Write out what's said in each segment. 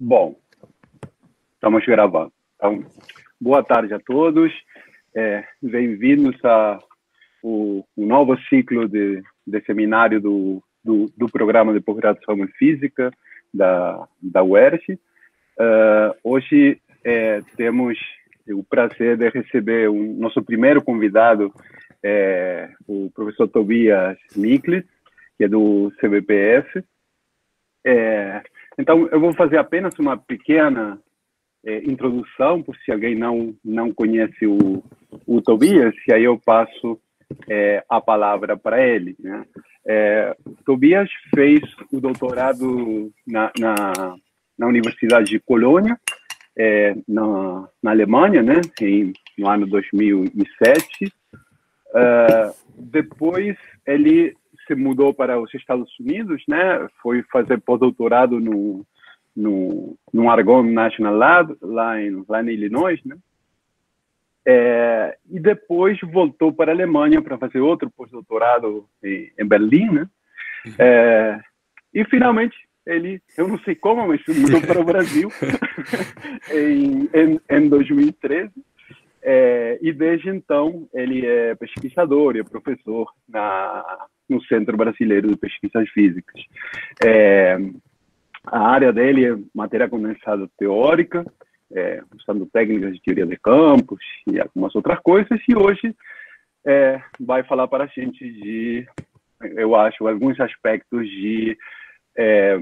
Bom, estamos gravando. Então, boa tarde a todos. É, Bem-vindos ao o, novo ciclo de, de seminário do, do, do programa de pós-graduação em física da, da UERJ. Uh, hoje é, temos o prazer de receber o um, nosso primeiro convidado, é, o professor Tobias Mikli, que é do CBPF. É, então, eu vou fazer apenas uma pequena é, introdução, por se alguém não não conhece o, o Tobias, e aí eu passo é, a palavra para ele. Né? É, Tobias fez o doutorado na, na, na Universidade de Colônia, é, na, na Alemanha, né? em, no ano 2007. Uh, é, depois ele se mudou para os Estados Unidos, né? Foi fazer pós-doutorado no, no, no Argonne National Lab, lá em, lá em Illinois, né? É, e depois voltou para a Alemanha para fazer outro pós-doutorado em, em, Berlim, né? Uhum. É, e finalmente ele, eu não sei como, mas mudou para o Brasil em, em, em 2013. É, e desde então ele é pesquisador e é professor na, no Centro Brasileiro de Pesquisas Físicas. É, a área dele é matéria condensada teórica, é, usando técnicas de teoria de campos e algumas outras coisas, e hoje é, vai falar para a gente de, eu acho, alguns aspectos de é,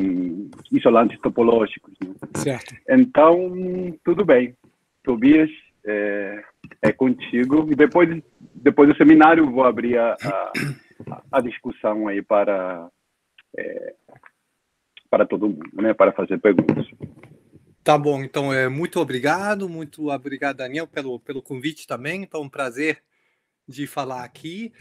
isolantes topológicos. Né? Certo. Então, tudo bem. Tobias, é, é, contigo. E depois, depois do seminário, vou abrir a, a a discussão aí para, é, para todo mundo, né? para fazer perguntas. Tá bom, então é muito obrigado, muito obrigado, Daniel, pelo, pelo convite também. Então, um prazer de falar aqui.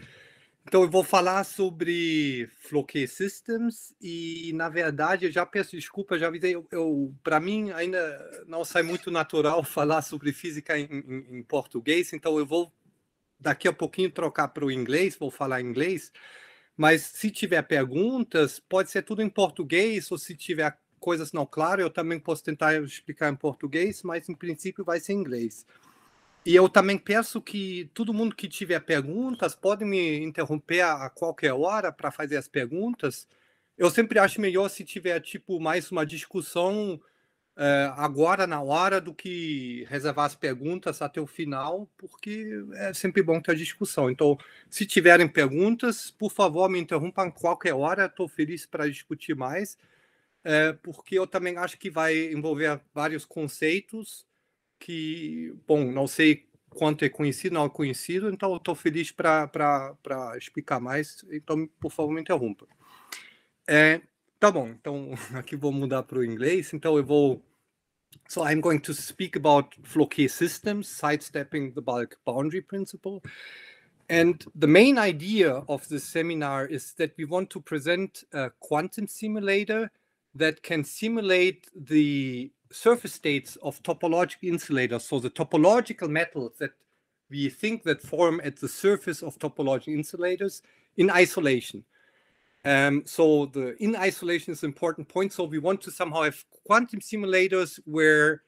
Então, eu vou falar sobre Floque Systems e, na verdade, eu já peço desculpa, já avisei, eu, eu para mim ainda não sai muito natural falar sobre física em, em, em português, então eu vou daqui a pouquinho trocar para o inglês, vou falar inglês, mas se tiver perguntas, pode ser tudo em português, ou se tiver coisas não claras, eu também posso tentar explicar em português, mas em princípio vai ser em inglês. E eu também peço que todo mundo que tiver perguntas pode me interromper a qualquer hora para fazer as perguntas. Eu sempre acho melhor se tiver tipo mais uma discussão é, agora na hora do que reservar as perguntas até o final, porque é sempre bom ter a discussão. Então, se tiverem perguntas, por favor, me interrompam qualquer hora, estou feliz para discutir mais, é, porque eu também acho que vai envolver vários conceitos que, bom, não sei quanto é conhecido, não é conhecido, então estou feliz para explicar mais, então, por favor, me interrompa. É, eh, Tá bom, então aqui vou mudar para o inglês. Então eu vou. So I'm going to speak about Floquet systems, sidestepping the bulk boundary principle. And the main idea of this seminar is that we want to present a quantum simulator that can simulate the surface states of topological insulators, so the topological metals that we think that form at the surface of topological insulators in isolation. Um, so the in isolation is an important point. So we want to somehow have quantum simulators where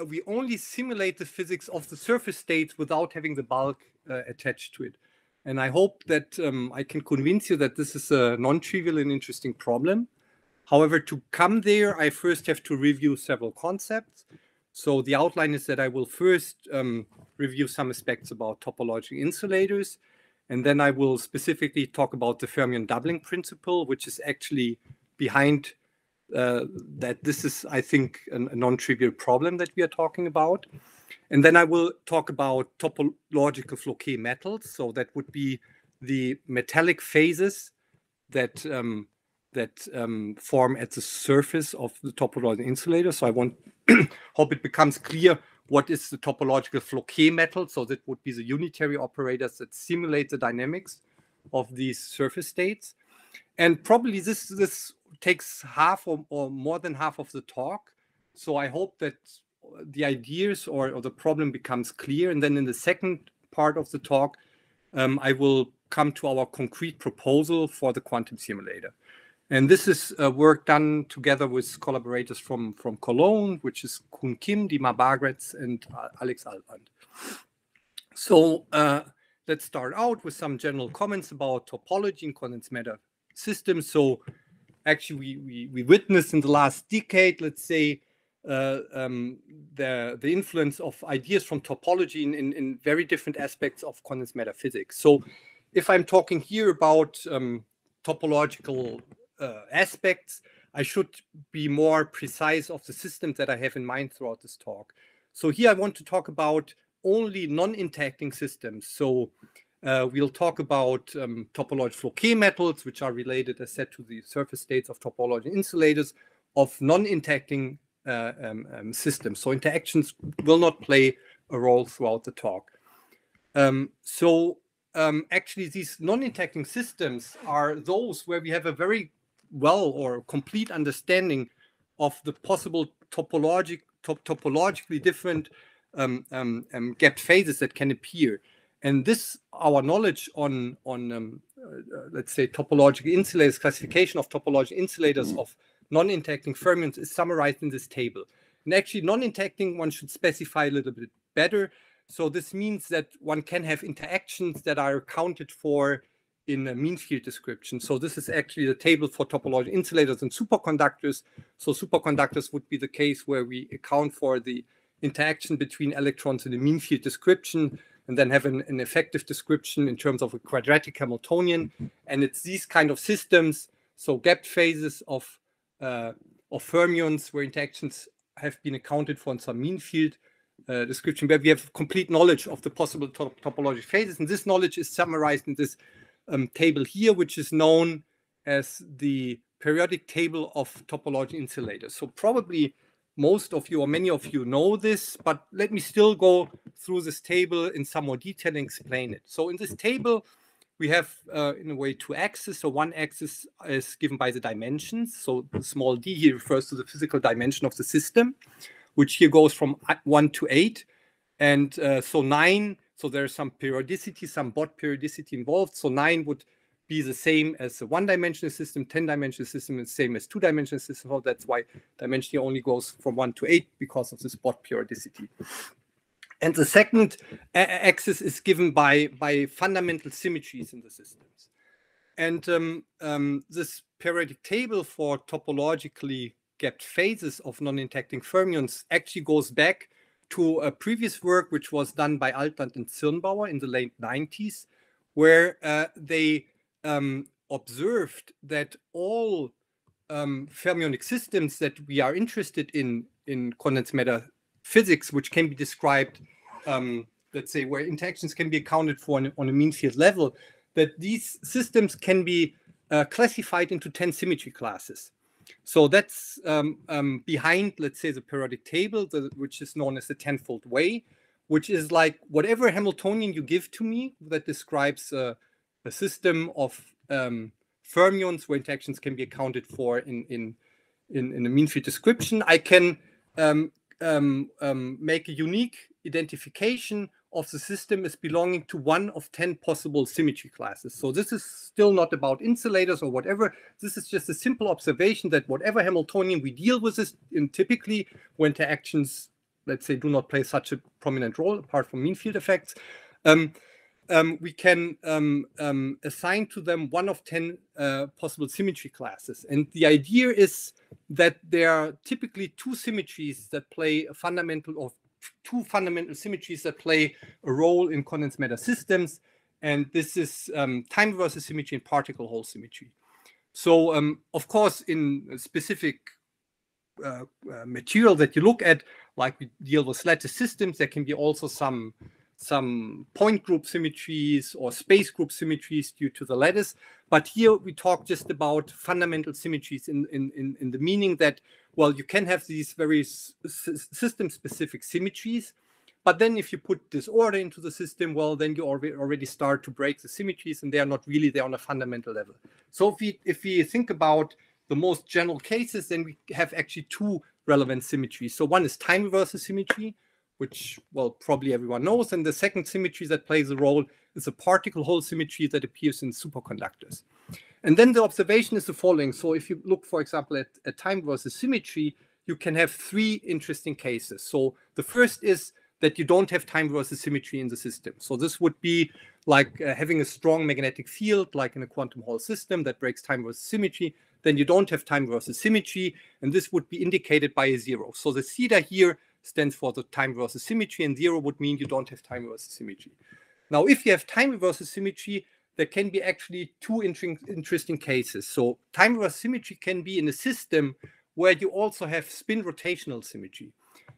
uh, we only simulate the physics of the surface state without having the bulk uh, attached to it. And I hope that um, I can convince you that this is a non-trivial and interesting problem. However, to come there, I first have to review several concepts. So the outline is that I will first um, review some aspects about topological insulators. And then I will specifically talk about the fermion doubling principle, which is actually behind uh, that. This is, I think, an, a non trivial problem that we are talking about. And then I will talk about topological Floquet metals. So that would be the metallic phases that um, that um, form at the surface of the topological insulator. So I want hope it becomes clear what is the topological Floquet metal. So that would be the unitary operators that simulate the dynamics of these surface states. And probably this this takes half or, or more than half of the talk. So I hope that the ideas or, or the problem becomes clear. And then in the second part of the talk, um, I will come to our concrete proposal for the quantum simulator. And this is a uh, work done together with collaborators from, from Cologne, which is Kun Kim, Dima Bagretz, and uh, Alex Alband. So uh, let's start out with some general comments about topology in condensed matter systems. So actually, we, we, we witnessed in the last decade, let's say, uh, um, the, the influence of ideas from topology in, in, in, very different aspects of condensed matter physics. So if I'm talking here about um, topological uh, aspects, I should be more precise of the systems that I have in mind throughout this talk. So here I want to talk about only non-interacting systems. So uh, we'll talk about um, topological K metals, which are related, as said, to the surface states of topological insulators of non-interacting uh, um, um, systems. So interactions will not play a role throughout the talk. Um, so um, actually, these non-interacting systems are those where we have a very well or complete understanding of the possible topologic, top, topologically different um, um, um, gap phases that can appear. And this, our knowledge on on um, uh, let's say topological insulators, classification of topological insulators mm. of non-interacting fermions is summarized in this table. And actually, non-interacting one should specify a little bit better. So this means that one can have interactions that are accounted for in a mean field description. So this is actually the table for topological insulators and superconductors. So superconductors would be the case where we account for the interaction between electrons in the mean field description and then have an, an effective description in terms of a quadratic Hamiltonian. And it's these kind of systems, so gap phases of, uh, of fermions where interactions have been accounted for in some mean field uh, description where we have complete knowledge of the possible top topological phases. And this knowledge is summarized in this um, table here, which is known as the periodic table of topology insulators. So probably most of you or many of you know this, but let me still go through this table in some more detail and explain it. So in this table, we have, uh, in a way, two axes. So one axis is given by the dimensions. So the small d here refers to the physical dimension of the system, which here goes from uh, 1 to 8. And uh, so 9 so there's some periodicity, some bot periodicity involved. So nine would be the same as a one-dimensional system, 10-dimensional system is same as two-dimensional system. So that's why dimension only goes from one to eight because of this bot periodicity. And the second axis is given by, by fundamental symmetries in the systems. And um, um, this periodic table for topologically gapped phases of non-intacting fermions actually goes back to a previous work which was done by Altland and Zirnbauer in the late 90s, where uh, they um, observed that all um, fermionic systems that we are interested in in condensed matter physics, which can be described, um, let's say, where interactions can be accounted for on, on, a mean field level, that these systems can be uh, classified into 10 symmetry classes. So that's um, um, behind, let's say, the periodic table, the, which is known as the tenfold way, which is like whatever Hamiltonian you give to me that describes a system of um, fermions where interactions can be accounted for in in in, in a mean field description. I can um, um, um, make a unique identification of the system is belonging to one of 10 possible symmetry classes. So this is still not about insulators or whatever. This is just a simple observation that whatever Hamiltonian we deal with is in typically when interactions, let's say, do not play such a prominent role apart from mean field effects. Um, um, we can um, um, assign to them one of 10 uh, possible symmetry classes. And the idea is that there are typically two symmetries that play a fundamental or two fundamental symmetries that play a role in condensed matter systems. And this is um, time versus symmetry and particle hole symmetry. So, um, of course, in specific uh, uh, material that you look at, like we deal with lattice systems, there can be also some some point group symmetries or space group symmetries due to the lattice. But here we talk just about fundamental symmetries in, in, in, in the meaning that, well, you can have these very system specific symmetries. But then if you put disorder into the system, well, then you already start to break the symmetries and they are not really there on a fundamental level. So if we, if we think about the most general cases, then we have actually two relevant symmetries. So one is time reversal symmetry, which, well, probably everyone knows. And the second symmetry that plays a role is a particle hole symmetry that appears in superconductors. And then the observation is the following. So if you look, for example, at, at time versus symmetry, you can have three interesting cases. So the first is that you don't have time versus symmetry in the system. So this would be like uh, having a strong magnetic field, like in a quantum Hall system that breaks time versus symmetry. Then you don't have time versus symmetry, and this would be indicated by a zero. So the theta here stands for the time versus symmetry, and zero would mean you don't have time versus symmetry. Now, if you have time versus symmetry, there can be actually two interesting, cases. So time versus symmetry can be in a system where you also have spin rotational symmetry.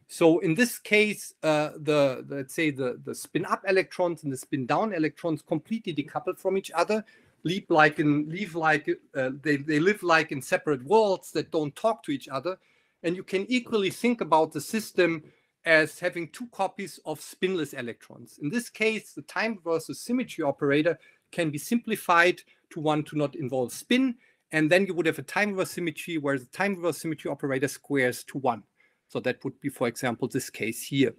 So in this case, uh, the, the let's say the, the spin up electrons and the spin down electrons completely decoupled from each other, leap like in leave like uh, they, they live like in separate worlds that don't talk to each other and you can equally think about the system as having two copies of spinless electrons. In this case, the time versus symmetry operator can be simplified to one to not involve spin. And then you would have a time reverse symmetry where the time reverse symmetry operator squares to one. So that would be, for example, this case here.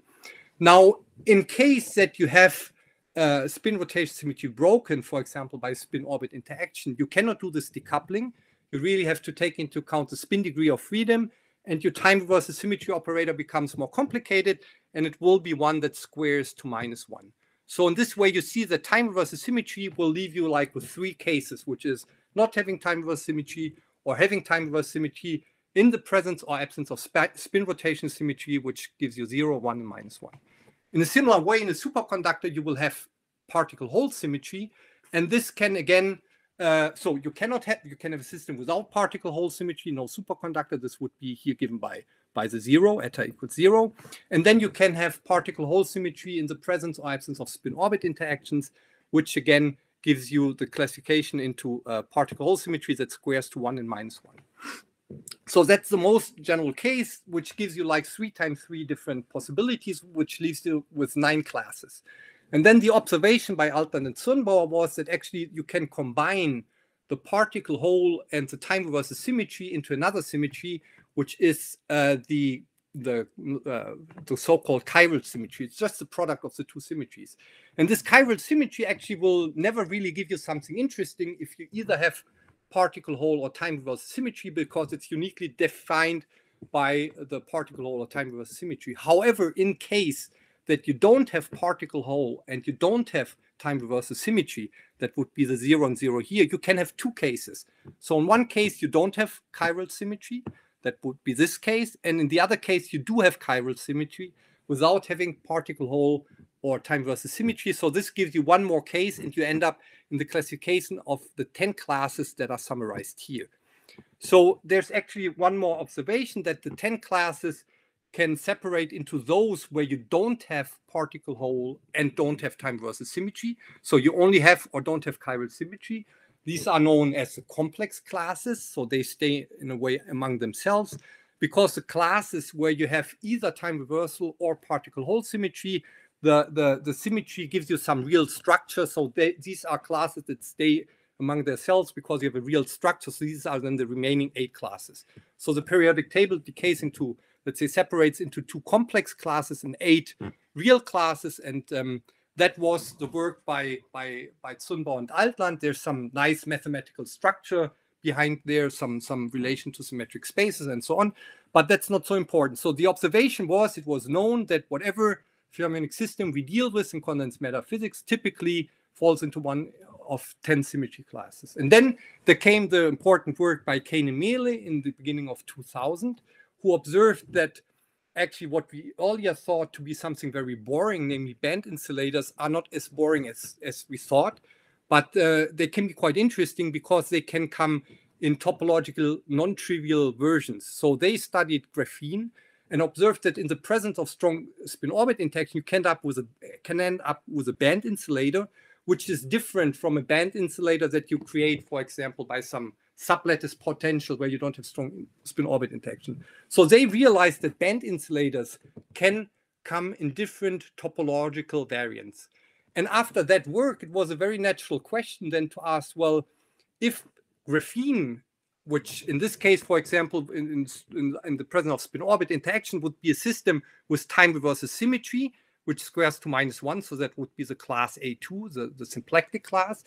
Now, in case that you have uh, spin rotation symmetry broken, for example, by spin orbit interaction, you cannot do this decoupling. You really have to take into account the spin degree of freedom and your time reversal symmetry operator becomes more complicated, and it will be one that squares to minus one. So in this way, you see that time reversal symmetry will leave you like with three cases, which is not having time reversal symmetry or having time reversal symmetry in the presence or absence of spin rotation symmetry, which gives you zero, one, and minus one. In a similar way, in a superconductor, you will have particle hole symmetry, and this can again uh, so you cannot have you can have a system without particle hole symmetry, no superconductor. This would be here given by by the zero, eta equals zero, and then you can have particle hole symmetry in the presence or absence of spin orbit interactions, which again gives you the classification into uh, particle hole symmetry that squares to one and minus one. So that's the most general case, which gives you like three times three different possibilities, which leaves you with nine classes. And then the observation by Altman and Zirnbauer was that actually you can combine the particle hole and the time reversal symmetry into another symmetry, which is uh, the the uh, the so-called chiral symmetry. It's just the product of the two symmetries. And this chiral symmetry actually will never really give you something interesting if you either have particle hole or time reversal symmetry because it's uniquely defined by the particle hole or time reversal symmetry. However, in case that you don't have particle hole and you don't have time reversal symmetry, that would be the zero and zero here, you can have two cases. So in one case, you don't have chiral symmetry. That would be this case. And in the other case, you do have chiral symmetry without having particle hole or time versus symmetry. So this gives you one more case and you end up in the classification of the 10 classes that are summarized here. So there's actually one more observation that the 10 classes can separate into those where you don't have particle hole and don't have time versus symmetry. So you only have or don't have chiral symmetry. These are known as the complex classes. So they stay in a way among themselves because the classes where you have either time reversal or particle hole symmetry, the, the, the symmetry gives you some real structure. So they, these are classes that stay among themselves because you have a real structure. So these are then the remaining eight classes. So the periodic table decays into let's say separates into two complex classes and eight hmm. real classes and um, that was the work by by by Zunba and Altland. There's some nice mathematical structure behind there, some some relation to symmetric spaces and so on. But that's not so important. So the observation was it was known that whatever Fermionic system we deal with in condensed matter physics typically falls into one of 10 symmetry classes. And then there came the important work by Kane and Mele in the beginning of 2000, who observed that actually what we earlier thought to be something very boring, namely band insulators, are not as boring as, as we thought, but uh, they can be quite interesting because they can come in topological non-trivial versions. So they studied graphene and observed that in the presence of strong spin orbit interaction, you can end up with a can end up with a band insulator, which is different from a band insulator that you create, for example, by some sublattice potential where you don't have strong spin orbit interaction. So they realized that band insulators can come in different topological variants. And after that work, it was a very natural question then to ask, well, if graphene, which in this case, for example, in, in, in the presence of spin-orbit interaction would be a system with time reverses symmetry, which squares to minus one. So that would be the class A2, the, the symplectic class.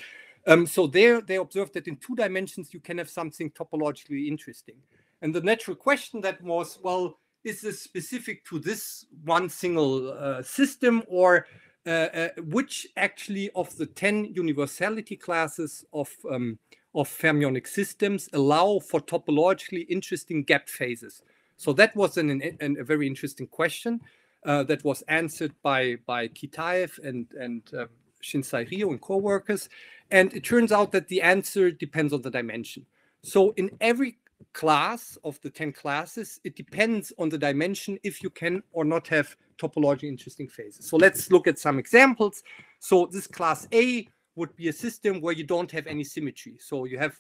Um, so there they observed that in two dimensions you can have something topologically interesting. And the natural question that was, well, is this specific to this one single uh, system or uh, uh, which actually of the 10 universality classes of, um, of fermionic systems allow for topologically interesting gap phases? So that was an, an, a very interesting question uh, that was answered by, by Kitaev and, and um, Shinsai Rio and co-workers. And it turns out that the answer depends on the dimension. So in every class of the 10 classes, it depends on the dimension if you can or not have topologically interesting phases. So let's look at some examples. So this class A would be a system where you don't have any symmetry. So you have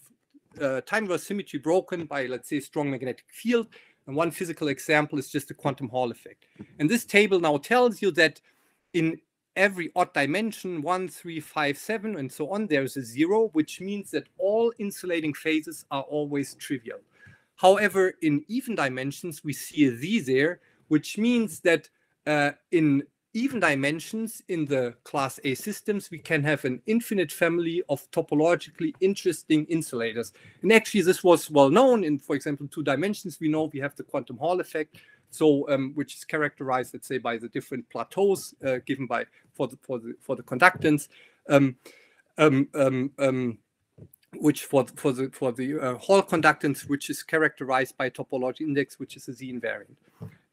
uh, time reverse symmetry broken by, let's say, strong magnetic field. And one physical example is just the quantum Hall effect. And this table now tells you that in every odd dimension, one, three, five, seven, and so on, there is a zero, which means that all insulating phases are always trivial. However, in even dimensions, we see a z there, which means that uh, in even dimensions in the class A systems, we can have an infinite family of topologically interesting insulators. And actually, this was well known in, for example, two dimensions. We know we have the quantum Hall effect, so um, which is characterized, let's say, by the different plateaus uh, given by for the for the for the conductance. Um, um, um, um which for for the for the uh, Hall conductance, which is characterized by topology index, which is a z invariant.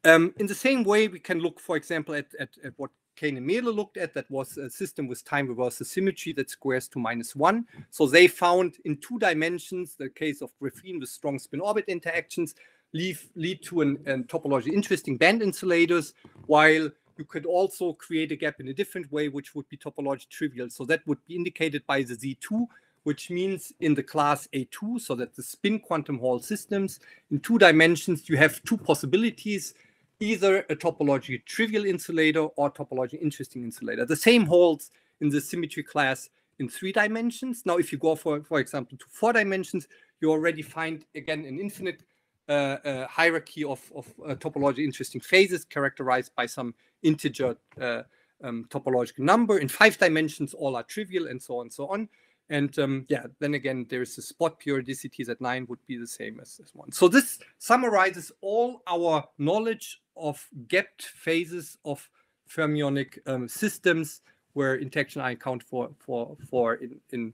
Um, in the same way, we can look, for example, at, at, at what Kane and Mele looked at. That was a system with time reverse symmetry that squares to minus one. So they found in two dimensions, the case of graphene with strong spin-orbit interactions lead to an, an topologically interesting band insulators, while you could also create a gap in a different way, which would be topologically trivial. So that would be indicated by the Z2, which means in the class A2, so that the spin quantum Hall systems in two dimensions, you have two possibilities either a topology trivial insulator or topology interesting insulator. The same holds in the symmetry class in three dimensions. Now, if you go for, for example, to four dimensions, you already find again an infinite uh, uh, hierarchy of, of uh, topology interesting phases characterized by some integer uh, um, topological number. In five dimensions, all are trivial and so on and so on. And um, yeah, then again, there's a spot periodicity that nine would be the same as, this one. So this summarizes all our knowledge of gapped phases of fermionic um, systems where interaction I account for for for in in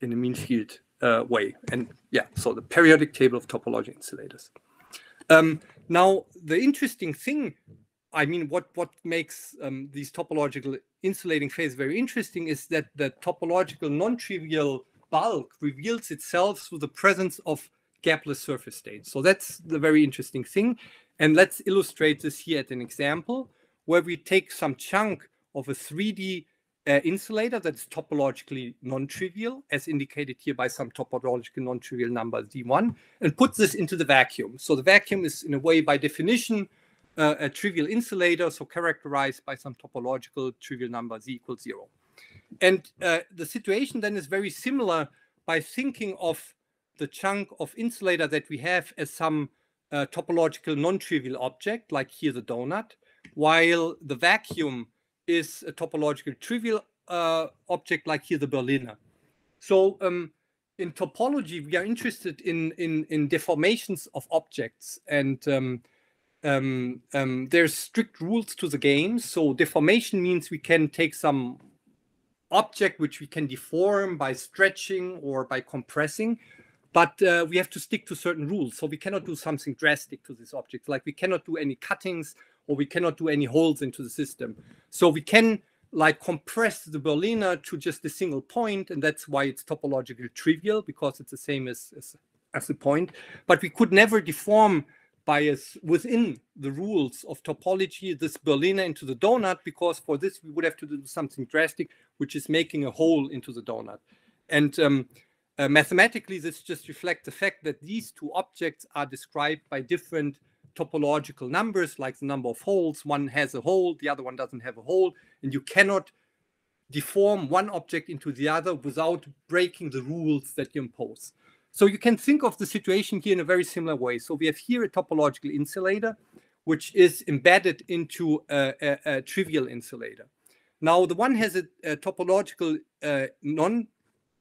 in a mean field uh, way. And yeah, so the periodic table of topological insulators. Um, now the interesting thing I mean, what what makes um, these topological insulating phase very interesting is that the topological non-trivial bulk reveals itself through the presence of gapless surface states. So that's the very interesting thing. And let's illustrate this here at an example where we take some chunk of a 3D uh, insulator that's topologically non-trivial, as indicated here by some topological non-trivial number d1, and put this into the vacuum. So the vacuum is, in a way, by definition, uh, a trivial insulator, so characterized by some topological trivial number z equals zero. And uh, the situation then is very similar by thinking of the chunk of insulator that we have as some uh, topological non-trivial object, like here the donut, while the vacuum is a topological trivial uh, object, like here the Berliner. So um, in topology, we are interested in, in, in deformations of objects. And um, um, um, there's strict rules to the game. So deformation means we can take some object which we can deform by stretching or by compressing, but uh, we have to stick to certain rules. So we cannot do something drastic to this object, like we cannot do any cuttings or we cannot do any holes into the system. So we can like compress the Berliner to just a single point, and that's why it's topologically trivial because it's the same as, as, as the point. But we could never deform by within the rules of topology this Berliner into the donut because for this we would have to do something drastic, which is making a hole into the donut. And um, uh, mathematically, this just reflects the fact that these two objects are described by different topological numbers, like the number of holes. One has a hole, the other one doesn't have a hole, and you cannot deform one object into the other without breaking the rules that you impose. So you can think of the situation here in a very similar way. So we have here a topological insulator, which is embedded into a, a, a trivial insulator. Now, the one has a, a topological uh, non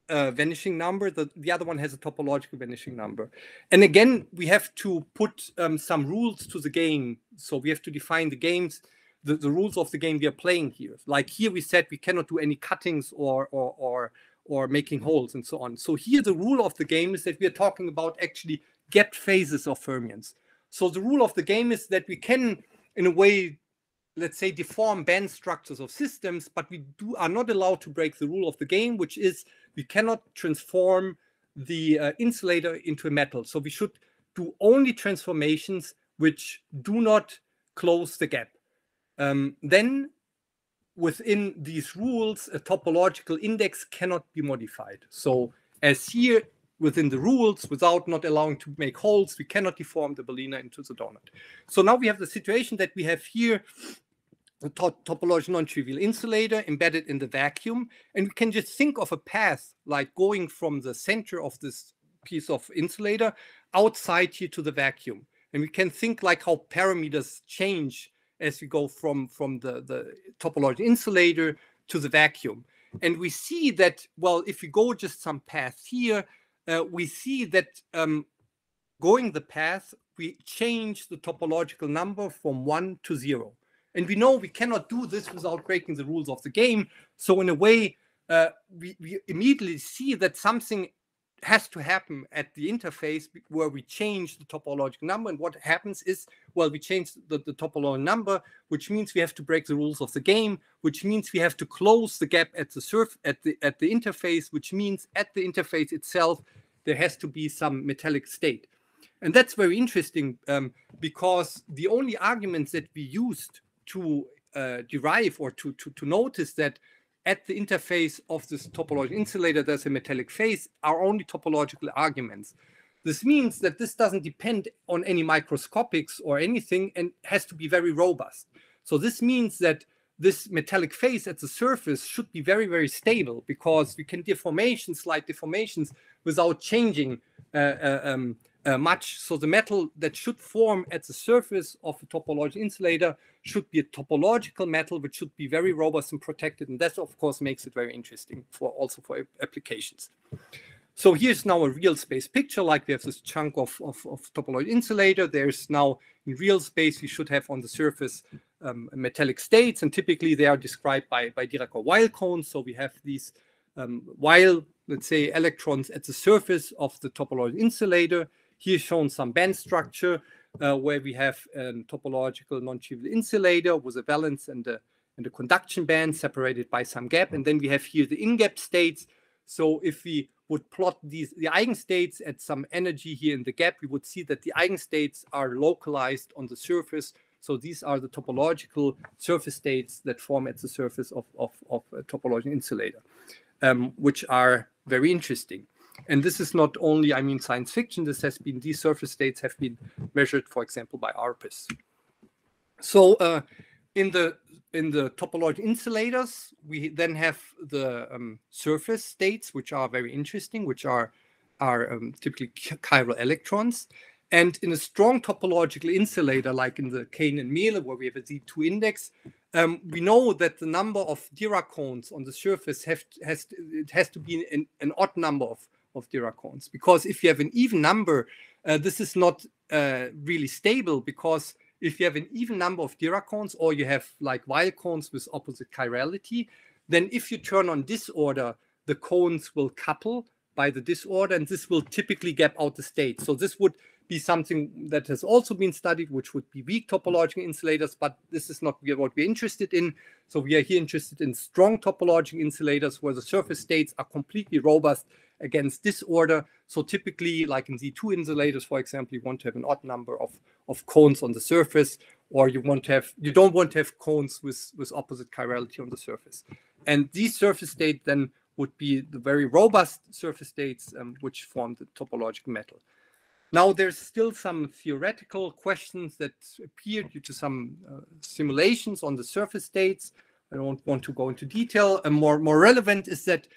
uh, vanishing number, the, the other one has a topological vanishing number. And again, we have to put um, some rules to the game. So we have to define the games, the, the rules of the game we are playing here. Like here, we said we cannot do any cuttings or, or, or or making mm-hmm. holes and so on. So here the rule of the game is that we are talking about actually gap phases of fermions. So the rule of the game is that we can, in a way, let's say, deform band structures of systems, but we do are not allowed to break the rule of the game, which is we cannot transform the uh, insulator into a metal. So we should do only transformations which do not close the gap. Um, then within these rules, a topological index cannot be modified. So as here within the rules, without not allowing to make holes, we cannot deform the Berliner into the donut. So now we have the situation that we have here the top topological non-trivial insulator embedded in the vacuum. And we can just think of a path like going from the center of this piece of insulator outside here to the vacuum. And we can think like how parameters change as we go from from the the topological insulator to the vacuum and we see that well if we go just some path here uh, we see that um, going the path we change the topological number from one to zero and we know we cannot do this without breaking the rules of the game so in a way uh, we, we immediately see that something has to happen at the interface where we change the topological number. And what happens is, well, we change the, the topological number, which means we have to break the rules of the game, which means we have to close the gap at the surf at the at the interface, which means at the interface itself there has to be some metallic state. And that's very interesting um, because the only arguments that we used to uh, derive or to, to, to notice that at the interface of this topological insulator, there's a metallic phase, are only topological arguments. This means that this doesn't depend on any microscopics or anything and has to be very robust. So this means that this metallic phase at the surface should be very, very stable because we can deformation, slight deformations without changing uh, uh, um, uh, much. So the metal that should form at the surface of a topological insulator should be a topological metal, which should be very robust and protected. And that, of course, makes it very interesting for also for applications. So here's now a real space picture, like we have this chunk of, of, of topological insulator. There's now in real space, we should have on the surface um, metallic states, and typically they are described by, by Dirac or Weil cones. So we have these um, Weil, let's say, electrons at the surface of the topological insulator here shown some band structure uh, where we have a topological non-trivial insulator with a valence and a, and a conduction band separated by some gap. And then we have here the in-gap states. So if we would plot these the eigenstates at some energy here in the gap, we would see that the eigenstates are localized on the surface. So these are the topological surface states that form at the surface of, of, of a topological insulator, um, which are very interesting. And this is not only, I mean, science fiction, this has been, these surface states have been measured, for example, by ARPIS. So uh, in the in the topological insulators, we then have the um, surface states, which are very interesting, which are, are um, typically chiral electrons. And in a strong topological insulator, like in the Kane and Miele, where we have a Z2 index, um, we know that the number of Dirac cones on the surface have, has, it has to be an, an odd number of of Dirac cones. Because if you have an even number, uh, this is not uh, really stable because if you have an even number of Dirac cones or you have like wild cones with opposite chirality, then if you turn on disorder, the cones will couple by the disorder and this will typically gap out the state. So this would be something that has also been studied, which would be weak topological insulators, but this is not what we're interested in. So we are here interested in strong topological insulators where the surface states are completely robust against disorder. So typically, like in Z2 insulators, for example, you want to have an odd number of, of cones on the surface, or you want to have you don't want to have cones with, with opposite chirality on the surface. And these surface state then would be the very robust surface states um, which form the topological metal. Now, there's still some theoretical questions that appear due to some uh, simulations on the surface states. I don't want to go into detail. And more, more relevant is that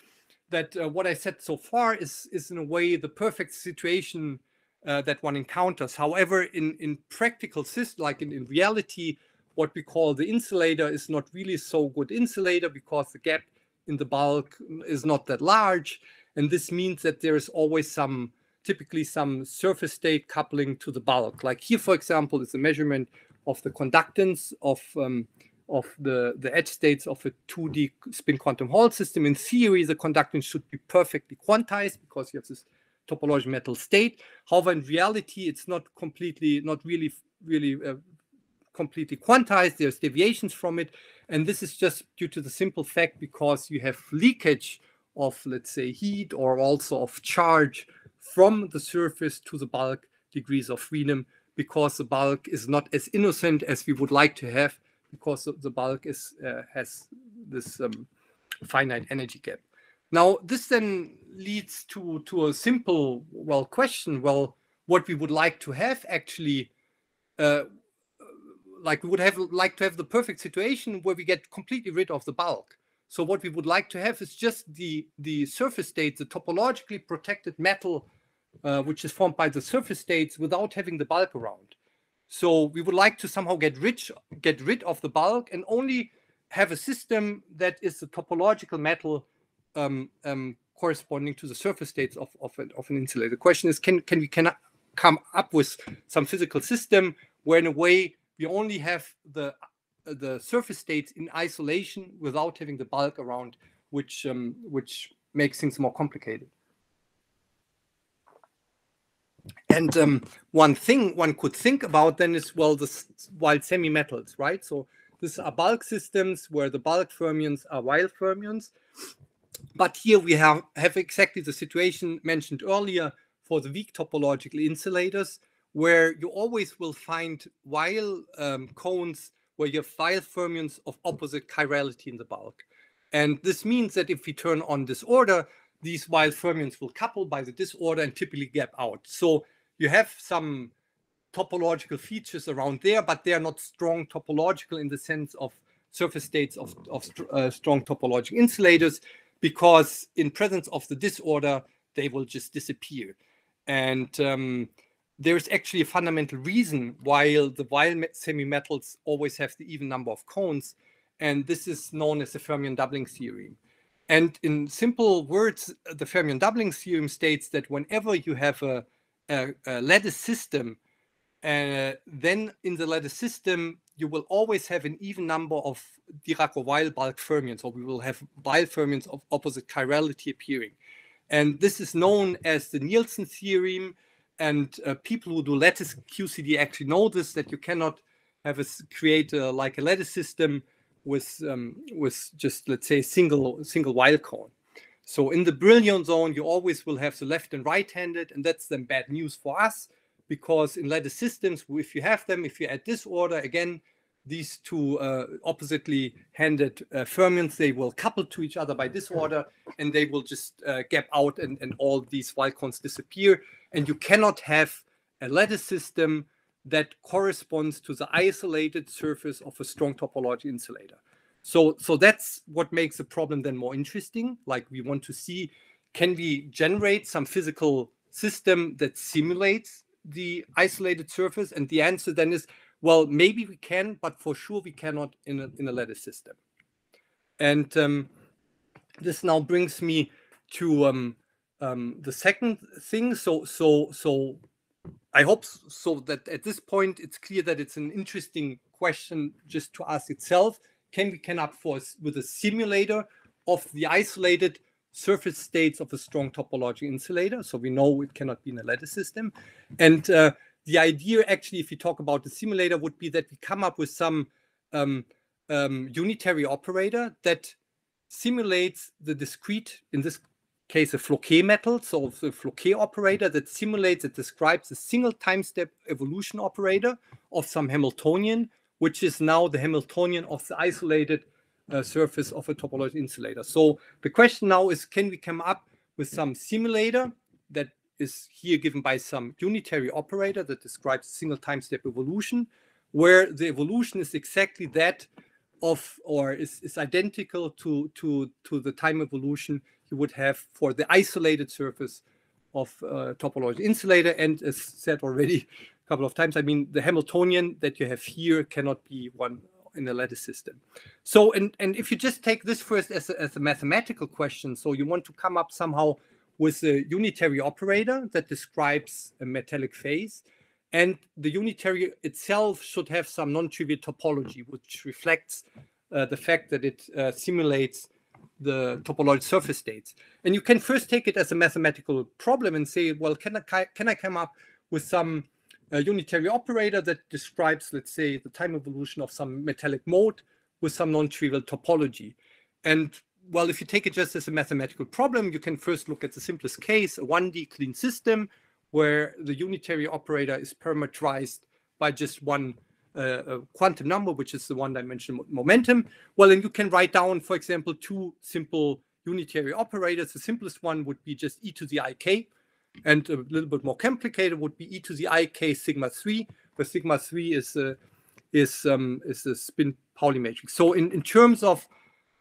that uh, what I said so far is is in a way the perfect situation uh, that one encounters. However, in in practical system, like in, in reality, what we call the insulator is not really so good insulator because the gap in the bulk is not that large, and this means that there is always some typically some surface state coupling to the bulk. Like here, for example, is a measurement of the conductance of um, of the, the edge states of a 2D spin quantum Hall system. In theory, the conductance should be perfectly quantized because you have this topological metal state. However, in reality, it's not completely, not really, really uh, completely quantized. There's deviations from it. And this is just due to the simple fact because you have leakage of, let's say, heat or also of charge from the surface to the bulk degrees of freedom because the bulk is not as innocent as we would like to have because the bulk is uh, has this um, finite energy gap. Now, this then leads to, to a simple, well, question. Well, what we would like to have actually, uh, like we would have like to have the perfect situation where we get completely rid of the bulk. So what we would like to have is just the, the surface states, the topologically protected metal, uh, which is formed by the surface states without having the bulk around. So we would like to somehow get rich, get rid of the bulk, and only have a system that is a topological metal um, um, corresponding to the surface states of, of, of, an insulator. The question is, can can we can come up with some physical system where, in a way, we only have the the surface states in isolation without having the bulk around, which um, which makes things more complicated. And um, one thing one could think about then is well, the wild semi metals, right? So these are bulk systems where the bulk fermions are wild fermions. But here we have, have exactly the situation mentioned earlier for the weak topological insulators, where you always will find wild um, cones where you have wild fermions of opposite chirality in the bulk. And this means that if we turn on this order, these wild fermions will couple by the disorder and typically gap out. So you have some topological features around there, but they are not strong topological in the sense of surface states of, of uh, strong topological insulators, because in presence of the disorder, they will just disappear. And um, there's actually a fundamental reason why the wild semi-metals always have the even number of cones. And this is known as the fermion doubling theorem. And in simple words, the Fermion-Doubling theorem states that whenever you have a, a, a lattice system, uh, then in the lattice system, you will always have an even number of Dirac-Weil or bulk fermions, or we will have Weil fermions of opposite chirality appearing. And this is known as the Nielsen theorem. And uh, people who do lattice QCD actually know this, that you cannot have a, create a, like a lattice system with um, with just let's say single single wild cone. So in the brilliant zone, you always will have the left and right-handed, and that's then bad news for us because in lattice systems, if you have them, if you add this order again, these two uh, oppositely handed uh, fermions they will couple to each other by disorder and they will just uh, gap out and, and all these wild cons disappear and you cannot have a lattice system that corresponds to the isolated surface of a strong topology insulator. So, so that's what makes the problem then more interesting. Like we want to see, can we generate some physical system that simulates the isolated surface? And the answer then is, well, maybe we can, but for sure we cannot in a, in a lattice system. And um, this now brings me to um, um, the second thing. So, so, so I hope so that at this point it's clear that it's an interesting question just to ask itself. Can we come up for with a simulator of the isolated surface states of a strong topology insulator? So we know it cannot be in a lattice system. And uh, the idea, actually, if you talk about the simulator, would be that we come up with some um, um, unitary operator that simulates the discrete, in this case a Floquet metal, so the Floquet operator that simulates, it describes a single time step evolution operator of some Hamiltonian, which is now the Hamiltonian of the isolated uh, surface of a topological insulator. So the question now is, can we come up with some simulator that is here given by some unitary operator that describes single time step evolution, where the evolution is exactly that of or is, is identical to to to the time evolution you would have for the isolated surface of uh, topological insulator and as said already a couple of times i mean the hamiltonian that you have here cannot be one in the lattice system so and and if you just take this first as a, as a mathematical question so you want to come up somehow with a unitary operator that describes a metallic phase and the unitary itself should have some non-trivial topology, which reflects uh, the fact that it uh, simulates the topological surface states. And you can first take it as a mathematical problem and say, well, can I, can I come up with some uh, unitary operator that describes, let's say, the time evolution of some metallic mode with some non-trivial topology? And well, if you take it just as a mathematical problem, you can first look at the simplest case, a 1D clean system where the unitary operator is parameterized by just one uh, uh quantum number, which is the one-dimensional momentum. Well, and you can write down, for example, two simple unitary operators. The simplest one would be just e to the ik, and a little bit more complicated would be e to the ik sigma three, where sigma three is a uh, is um, is a spin Pauli matrix. So in in terms of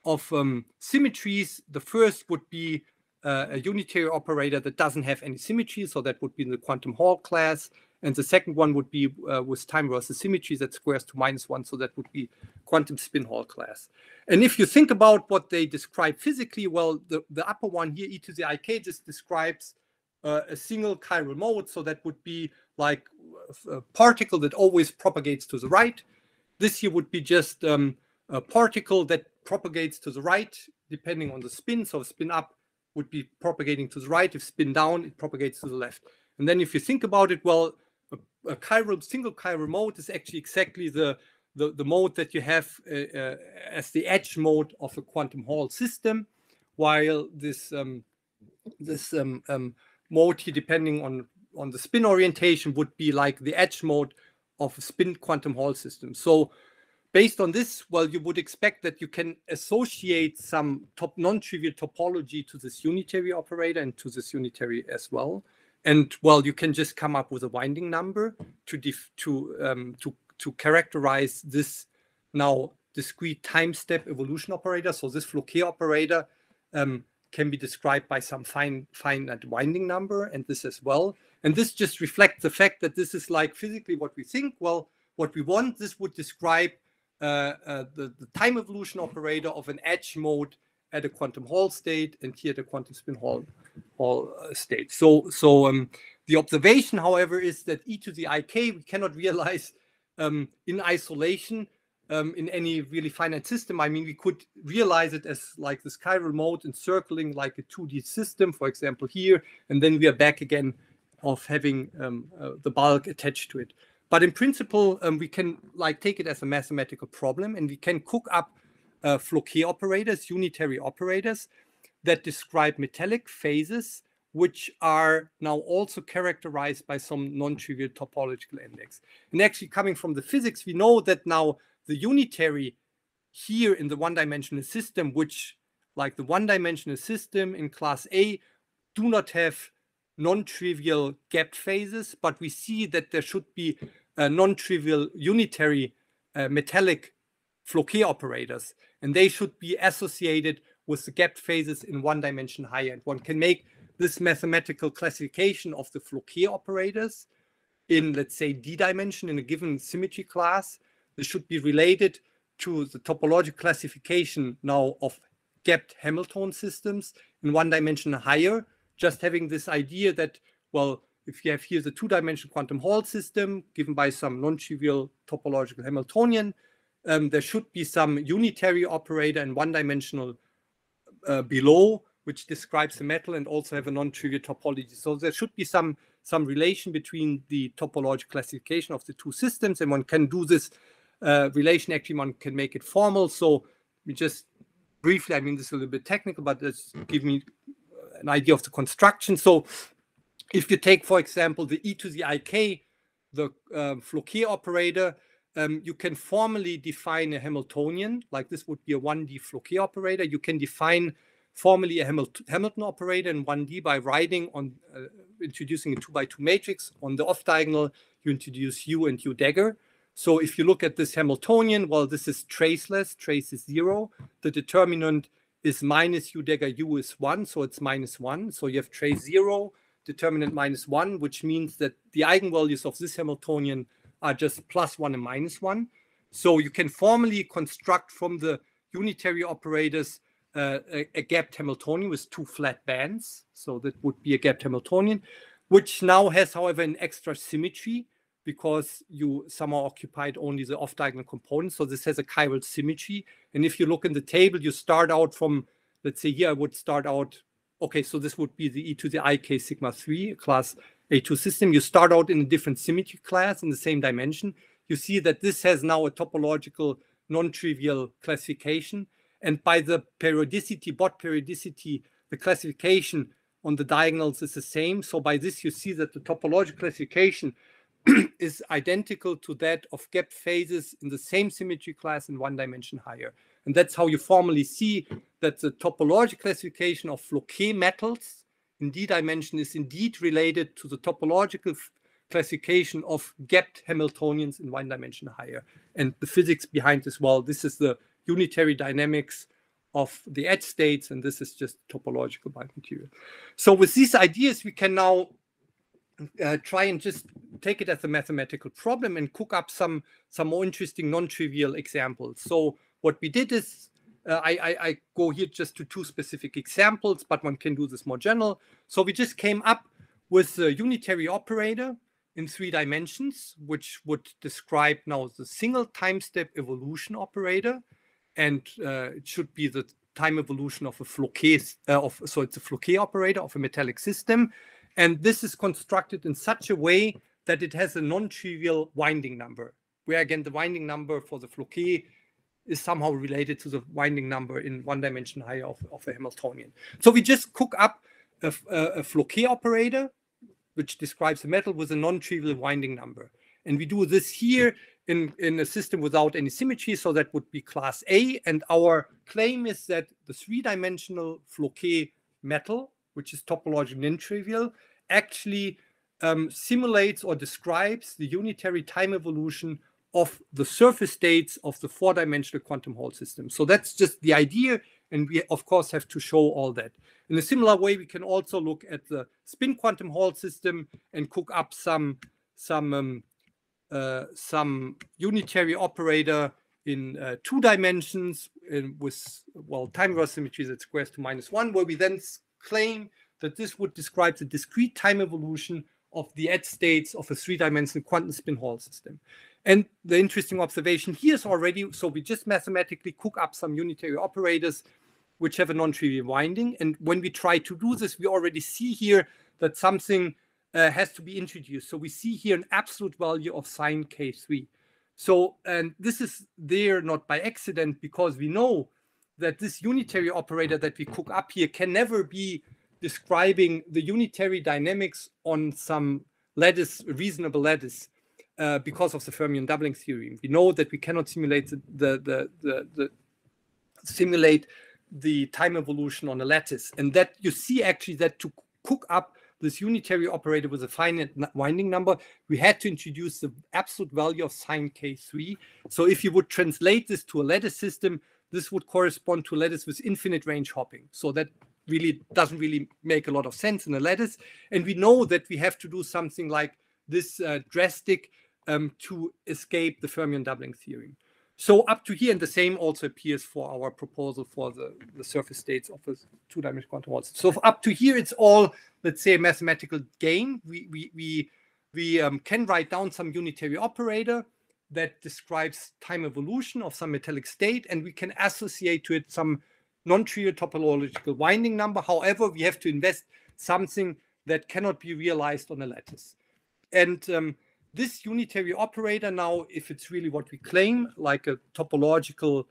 of um, symmetries, the first would be uh, a unitary operator that doesn't have any symmetry. So that would be in the quantum Hall class. And the second one would be uh, with time versus symmetry that squares to minus one. So that would be quantum spin Hall class. And if you think about what they describe physically, well, the, the upper one here, e to the ik, just describes uh, a single chiral mode. So that would be like a particle that always propagates to the right. This here would be just um, a particle that propagates to the right, depending on the spin. So spin up would be propagating to the right. If spin down, it propagates to the left. And then if you think about it, well, a, a chiral, single chiral mode is actually exactly the, the, the mode that you have uh, uh, as the edge mode of a quantum Hall system, while this um, this um, um, mode here, depending on, on the spin orientation, would be like the edge mode of a spin quantum Hall system. So based on this, well, you would expect that you can associate some top non-trivial topology to this unitary operator and to this unitary as well. And well, you can just come up with a winding number to def to um, to to characterize this now discrete time step evolution operator. So this Floquet operator um, can be described by some fine finite winding number, and this as well. And this just reflects the fact that this is like physically what we think. Well, what we want. This would describe uh, uh, the, the time evolution operator of an edge mode at a quantum Hall state and here at a quantum spin Hall, Hall uh, state. So, so um, the observation, however, is that e to the ik we cannot realize um, in isolation um, in any really finite system. I mean, we could realize it as like the chiral mode encircling like a 2D system, for example, here, and then we are back again of having um, uh, the bulk attached to it. But in principle, um, we can like take it as a mathematical problem, and we can cook up uh, Floquet operators, unitary operators, that describe metallic phases, which are now also characterized by some non-trivial topological index. And actually, coming from the physics, we know that now the unitary here in the one-dimensional system, which like the one-dimensional system in class A, do not have non-trivial gap phases, but we see that there should be non-trivial unitary uh, metallic Floquet operators, and they should be associated with the gap phases in one dimension higher. And one can make this mathematical classification of the Floquet operators in, let's say, d dimension in a given symmetry class. This should be related to the topological classification now of gapped Hamilton systems in one dimension higher, just having this idea that, well, if you have here the two-dimensional quantum Hall system given by some non-trivial topological Hamiltonian, um, there should be some unitary operator and one-dimensional uh, below, which describes the metal and also have a non-trivial topology. So there should be some some relation between the topological classification of the two systems, and one can do this uh, relation. Actually, one can make it formal. So we just briefly, I mean, this is a little bit technical, but just give me an idea of the construction. So if you take, for example, the e to the ik, the um, Floquet operator, um, you can formally define a Hamiltonian, like this would be a 1D Floquet operator. You can define formally a Hamil Hamilton operator in 1D by writing on uh, introducing a 2 by 2 matrix. On the off diagonal, you introduce U and U dagger. So if you look at this Hamiltonian, well, this is traceless, trace is zero. The determinant is minus u dagger u is one, so it's minus one. So you have trace zero, determinant minus one, which means that the eigenvalues of this Hamiltonian are just plus one and minus one. So you can formally construct from the unitary operators uh, a, a gapped Hamiltonian with two flat bands. So that would be a gapped Hamiltonian, which now has, however, an extra symmetry because you somehow occupied only the off-diagonal component. So this has a chiral symmetry. And if you look in the table, you start out from, let's say here, I would start out, okay, so this would be the e to the ik sigma 3 class A2 system. You start out in a different symmetry class in the same dimension. You see that this has now a topological non-trivial classification. And by the periodicity, bot periodicity, the classification on the diagonals is the same. So by this, you see that the topological classification is identical to that of gap phases in the same symmetry class in one dimension higher. And that's how you formally see that the topological classification of Floquet metals in D dimension is indeed related to the topological classification of gapped Hamiltonians in one dimension higher. And the physics behind as well. This is the unitary dynamics of the edge states, and this is just topological material. So with these ideas, we can now uh, try and just take it as a mathematical problem and cook up some some more interesting non-trivial examples. So what we did is uh, I, I, I go here just to two specific examples, but one can do this more general. So we just came up with a unitary operator in three dimensions, which would describe now the single time step evolution operator, and uh, it should be the time evolution of a Floquet, uh, of so it's a Floquet operator of a metallic system. And this is constructed in such a way that it has a non-trivial winding number, where again, the winding number for the Floquet is somehow related to the winding number in one dimension higher of, of a Hamiltonian. So we just cook up a, a, a Floquet operator, which describes a metal with a non-trivial winding number. And we do this here in, in a system without any symmetry. So that would be class A. And our claim is that the three-dimensional Floquet metal which is topological non-trivial, actually um, simulates or describes the unitary time evolution of the surface states of the four-dimensional quantum Hall system. So that's just the idea, and we of course have to show all that. In a similar way, we can also look at the spin quantum Hall system and cook up some some um, uh, some unitary operator in uh, two dimensions in, with well time reversal symmetries at squares to minus one, where we then claim that this would describe the discrete time evolution of the edge states of a three-dimensional quantum spin-Hall system. And the interesting observation here is already, so we just mathematically cook up some unitary operators which have a non-trivial winding. And when we try to do this, we already see here that something uh, has to be introduced. So we see here an absolute value of sine k3. So, and this is there not by accident because we know that this unitary operator that we cook up here can never be describing the unitary dynamics on some lattice, reasonable lattice, uh, because of the fermion doubling theorem. We know that we cannot simulate the, the, the, the simulate the time evolution on a lattice, and that you see actually that to cook up this unitary operator with a finite winding number, we had to introduce the absolute value of sine k3. So if you would translate this to a lattice system, this would correspond to lattice with infinite range hopping. So that really doesn't really make a lot of sense in a lattice. And we know that we have to do something like this uh, drastic um, to escape the fermion doubling theorem. So up to here, and the same also appears for our proposal for the, the surface states of the two-dimensional quantum worlds. So up to here, it's all, let's say, mathematical game. We, we, we, we um, can write down some unitary operator that describes time evolution of some metallic state, and we can associate to it some non-trivial topological winding number. However, we have to invest something that cannot be realized on a lattice. And um, this unitary operator now, if it's really what we claim, like a topological,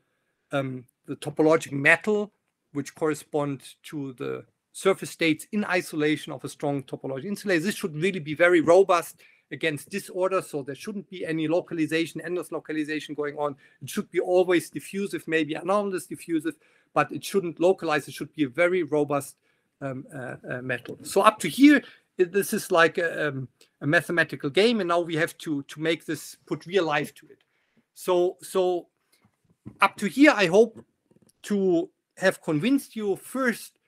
um, the topological metal, which correspond to the surface states in isolation of a strong topological insulator, this should really be very robust against disorder. So there shouldn't be any localization, endless localization going on. It should be always diffusive, maybe anomalous diffusive, but it shouldn't localize. It should be a very robust um, uh, uh, metal. So up to here, this is like a, um, a, mathematical game, and now we have to to make this put real life to it. So so up to here, I hope to have convinced you first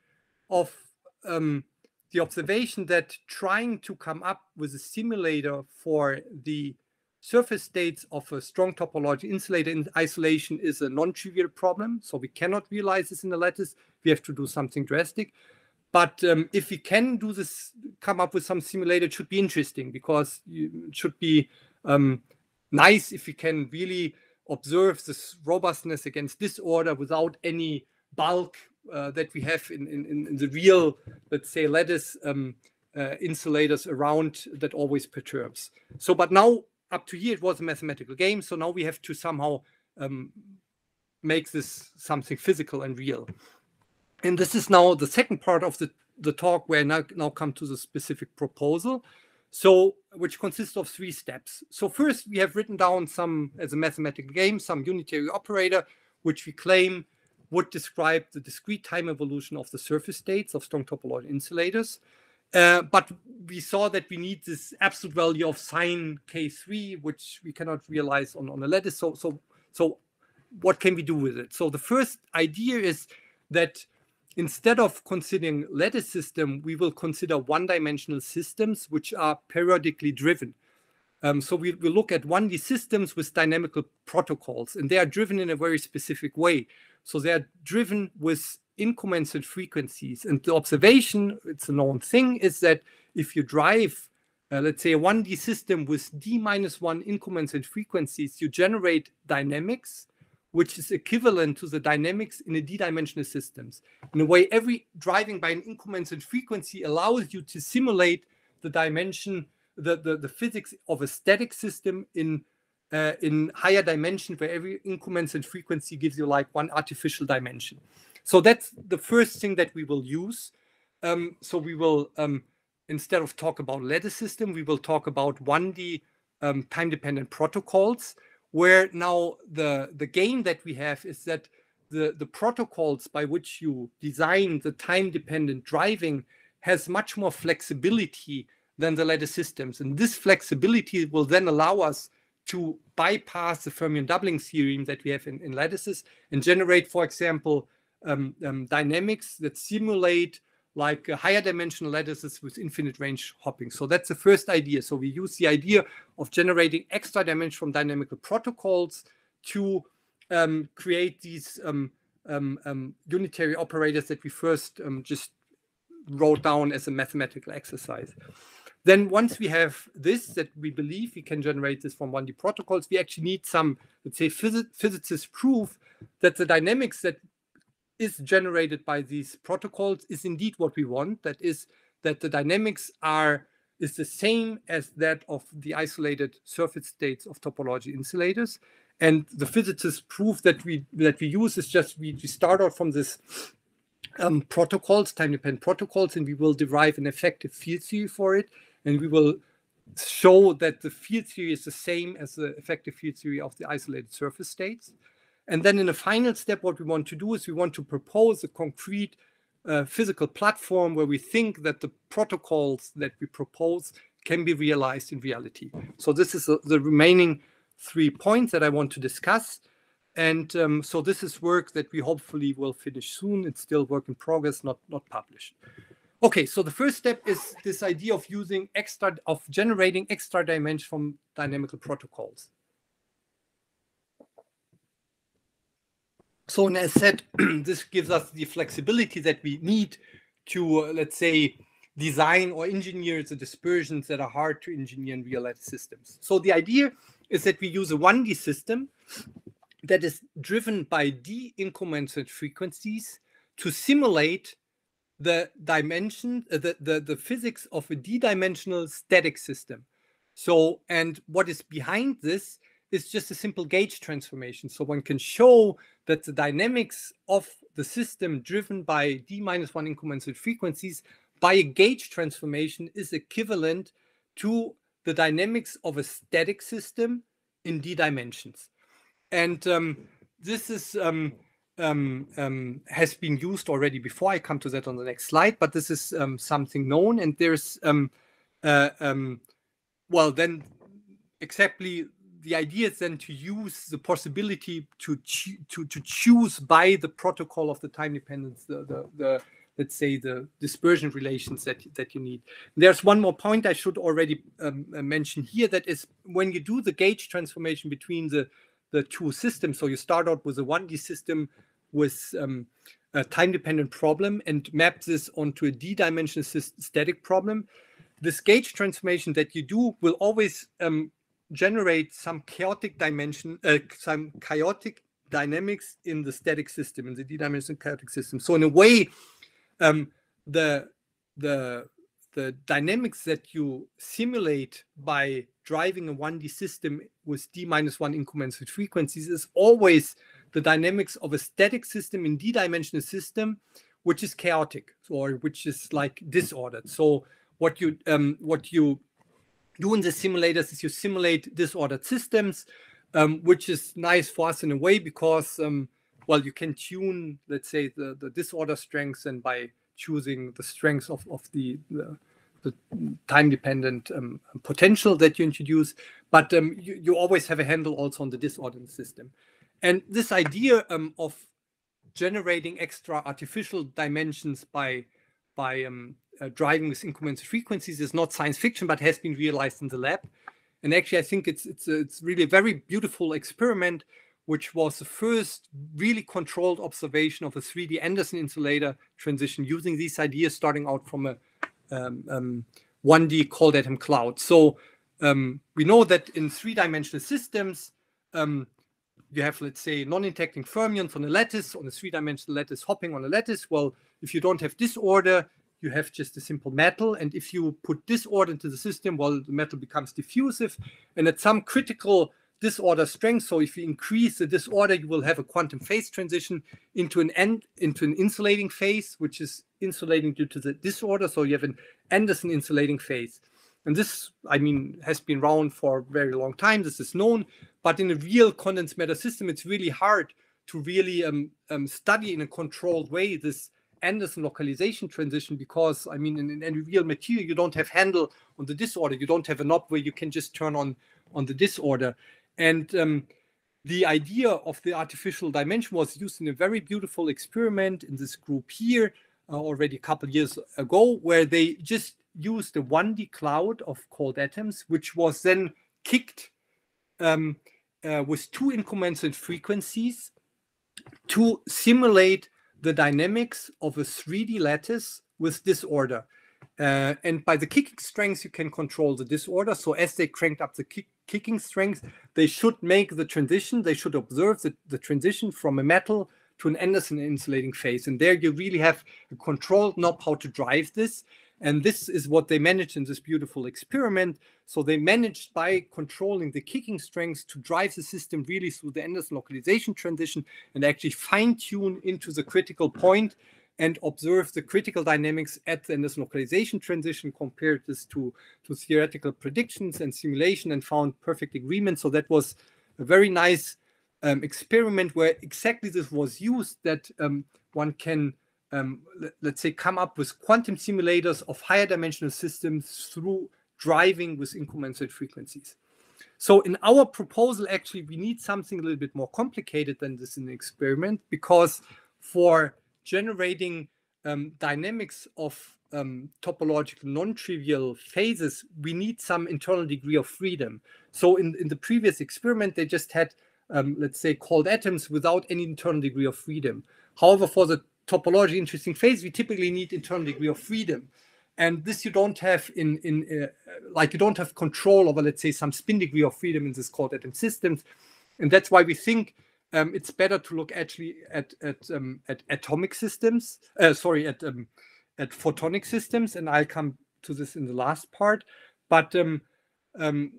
of um, the observation that trying to come up with a simulator for the surface states of a strong topology insulator in isolation is a non-trivial problem. So we cannot realize this in the lattice. We have to do something drastic. But um, if we can do this, come up with some simulator, it should be interesting because it should be um, nice if we can really observe this robustness against disorder without any bulk uh, that we have in, in, in, the real, let's say, lattice um, uh, insulators around that always perturbs. So, but now up to here, it was a mathematical game. So now we have to somehow um, make this something physical and real. And this is now the second part of the, the talk where I now, now come to the specific proposal. So, which consists of three steps. So first, we have written down some, as a mathematical game, some unitary operator, which we claim would describe the discrete time evolution of the surface states of strong topological insulators. Uh, but we saw that we need this absolute value of sine k3, which we cannot realize on, on a lattice. So, so, so, what can we do with it? So the first idea is that instead of considering lattice system, we will consider one-dimensional systems which are periodically driven. Um, so we, we look at 1D systems with dynamical protocols, and they are driven in a very specific way. So they're driven with incommensurate frequencies. And the observation, it's a known thing, is that if you drive, uh, let's say, a 1D system with D minus 1 incommensurate frequencies, you generate dynamics which is equivalent to the dynamics in a d-dimensional systems. In a way, every driving by an incommensurate frequency allows you to simulate the dimension, the, the, the physics of a static system in uh, in higher dimension where every increments in frequency gives you like one artificial dimension. So that's the first thing that we will use. Um, so we will, um, instead of talk about lattice system, we will talk about 1D um, time-dependent protocols where now the, the gain that we have is that the, the protocols by which you design the time-dependent driving has much more flexibility than the lattice systems. And this flexibility will then allow us to bypass the fermion doubling theorem that we have in, in lattices and generate, for example, um, um, dynamics that simulate like uh, higher dimensional lattices with infinite range hopping. So that's the first idea. So we use the idea of generating extra dimension from dynamical protocols to um, create these um, um, um, unitary operators that we first just wrote down as a mathematical exercise. Then once we have this, that we believe we can generate this from 1D protocols, we actually need some, let's say, phys physicist proof that the dynamics that is generated by these protocols is indeed what we want. That is that the dynamics are is the same as that of the isolated surface states of topology insulators. And the physicists proof that we that we use is just we, we start out from this um, protocols, time-dependent protocols, and we will derive an effective field theory for it and we will show that the field theory is the same as the effective field theory of the isolated surface states. And then in the final step, what we want to do is we want to propose a concrete uh, physical platform where we think that the protocols that we propose can be realized in reality. So this is the, the remaining three points that I want to discuss. And um, so this is work that we hopefully will finish soon. It's still work in progress, not, not published. Okay, so the first step is this idea of using extra, of generating extra dimension from dynamical protocols. So, as said, this gives us the flexibility that we need to, uh, let's say, design or engineer the dispersions that are hard to engineer in real life systems. So, the idea is that we use a 1D system that is driven by d incommensurate frequencies to simulate the dimension, uh, the, the, the physics of a d-dimensional static system. So, and what is behind this is just a simple gauge transformation. So one can show that the dynamics of the system driven by d minus one incommensurate frequencies by a gauge transformation is equivalent to the dynamics of a static system in d dimensions. And um, this is um, um, um, has been used already before. I come to that on the next slide, but this is um, something known, and there's um, uh, um, well then exactly the idea is then to use the possibility to to to choose by the protocol of the time dependence the the, the let's say the dispersion relations that that you need. And there's one more point I should already um, uh, mention here. That is when you do the gauge transformation between the the two systems. So you start out with a 1D system with um, a time-dependent problem and map this onto a d-dimensional static problem, this gauge transformation that you do will always um, generate some chaotic dimension, uh, some chaotic dynamics in the static system, in the d-dimensional chaotic system. So in a way, um, the the the dynamics that you simulate by driving a 1D system with d minus one increments frequencies is always the dynamics of a static system in d-dimensional system which is chaotic or which is like disordered so what you um, what you do in the simulators is you simulate disordered systems um, which is nice for us in a way because um, well you can tune let's say the, the disorder strengths and by choosing the strengths of, of the, the, the time dependent um, potential that you introduce but um, you, you always have a handle also on the disordered system and this idea um, of generating extra artificial dimensions by by um, uh, driving with increments frequencies is not science fiction, but has been realized in the lab. And actually, I think it's it's a, uh, it's really a very beautiful experiment, which was the first really controlled observation of a 3D Anderson insulator transition using these ideas, starting out from a um, um, 1D cold atom cloud. So um, we know that in three-dimensional systems, um, you have, let's say, non-intacting fermions on a lattice, on a three-dimensional lattice hopping on a lattice. Well, if you don't have disorder, you have just a simple metal. And if you put disorder into the system, well, the metal becomes diffusive. And at some critical disorder strength, so if you increase the disorder, you will have a quantum phase transition into an end into an insulating phase, which is insulating due to the disorder. So you have an Anderson insulating phase. And this, I mean, has been around for a very long time. This is known. But in a real condensed matter system, it's really hard to really um, um, study in a controlled way this Anderson localization transition because I mean in, any real material you don't have handle on the disorder you don't have a knob where you can just turn on on the disorder and um, the idea of the artificial dimension was used in a very beautiful experiment in this group here uh, already a couple years ago where they just used a 1D cloud of cold atoms which was then kicked um, uh, with two incommensurate frequencies to simulate the dynamics of a 3D lattice with disorder. Uh, and by the kicking strength, you can control the disorder. So as they cranked up the kicking strength, they should make the transition. They should observe the, the transition from a metal to an Anderson insulating phase. And there you really have a controlled knob how to drive this. And this is what they managed in this beautiful experiment. So they managed by controlling the kicking strengths to drive the system really through the Anderson localization transition and actually fine tune into the critical point and observe the critical dynamics at the Anderson localization transition, compared this to, to theoretical predictions and simulation and found perfect agreement. So that was a very nice um, experiment where exactly this was used that um, one can um, let, us say, come up with quantum simulators of higher dimensional systems through driving with incommensurate frequencies. So in our proposal, actually, we need something a little bit more complicated than this in the experiment because for generating um, dynamics of um, topological non-trivial phases, we need some internal degree of freedom. So in, in the previous experiment, they just had, um, let's say, cold atoms without any internal degree of freedom. However, for the topology interesting phase, we typically need internal degree of freedom. And this you don't have in, in uh, like you don't have control over, let's say, some spin degree of freedom in this called atom systems. And that's why we think um, it's better to look actually at at um, at atomic systems. Uh, sorry, at um, at photonic systems, and I'll come to this in the last part. But um, um,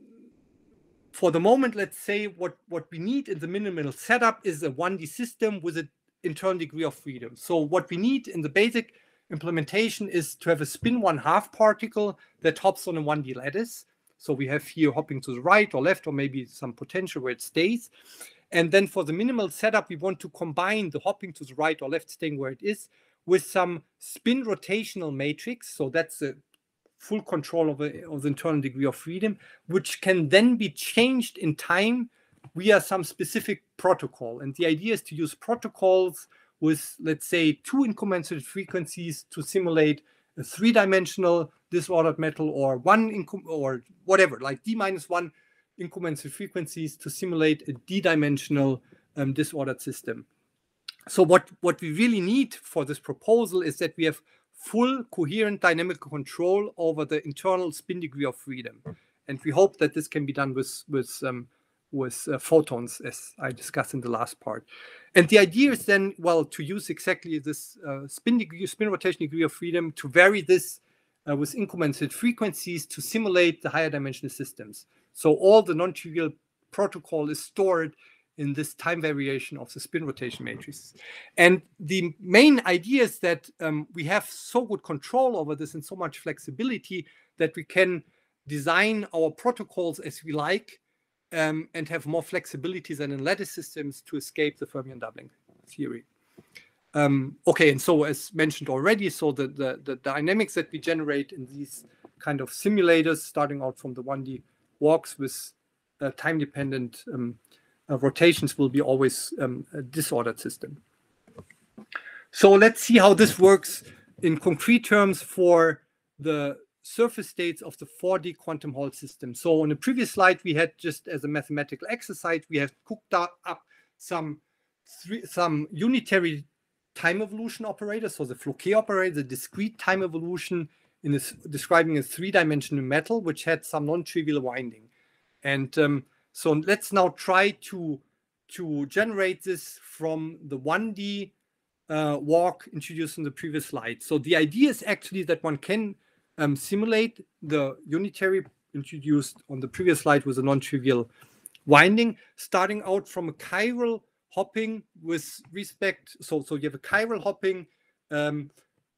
for the moment, let's say what what we need in the minimal setup is a 1D system with a internal degree of freedom. So what we need in the basic implementation is to have a spin one half particle that hops on a 1D lattice. So we have here hopping to the right or left, or maybe some potential where it stays. And then for the minimal setup, we want to combine the hopping to the right or left staying where it is with some spin rotational matrix. So that's a full control of, a, of the internal degree of freedom, which can then be changed in time we are some specific protocol. And the idea is to use protocols with, let's say, two incommensurate frequencies to simulate a three-dimensional disordered metal or one or whatever, like d minus one incommensurate frequencies to simulate a d-dimensional um, disordered system. So what, what we really need for this proposal is that we have full coherent dynamical control over the internal spin degree of freedom. And we hope that this can be done with, with um, with uh, photons, as I discussed in the last part. And the idea is then, well, to use exactly this uh, spin degree, spin rotation degree of freedom to vary this uh, with incremented frequencies to simulate the higher dimensional systems. So all the non-trivial protocol is stored in this time variation of the spin rotation matrix. And the main idea is that um, we have so good control over this and so much flexibility that we can design our protocols as we like um, and have more flexibility than in lattice systems to escape the fermion doubling theory. Um, okay, and so as mentioned already, so the, the, the dynamics that we generate in these kind of simulators, starting out from the 1D walks with uh, time-dependent um, uh, rotations will be always um, a disordered system. So let's see how this works in concrete terms for the surface states of the 4D quantum Hall system. So on the previous slide, we had just as a mathematical exercise, we have cooked up some three, some unitary time evolution operator, so the Floquet operator, the discrete time evolution in this, describing a three-dimensional metal, which had some non-trivial winding. And um, so let's now try to to generate this from the 1D uh, walk introduced in the previous slide. So the idea is actually that one can um, simulate the unitary introduced on the previous slide with a non-trivial winding, starting out from a chiral hopping with respect. So, so you have a chiral hopping, um,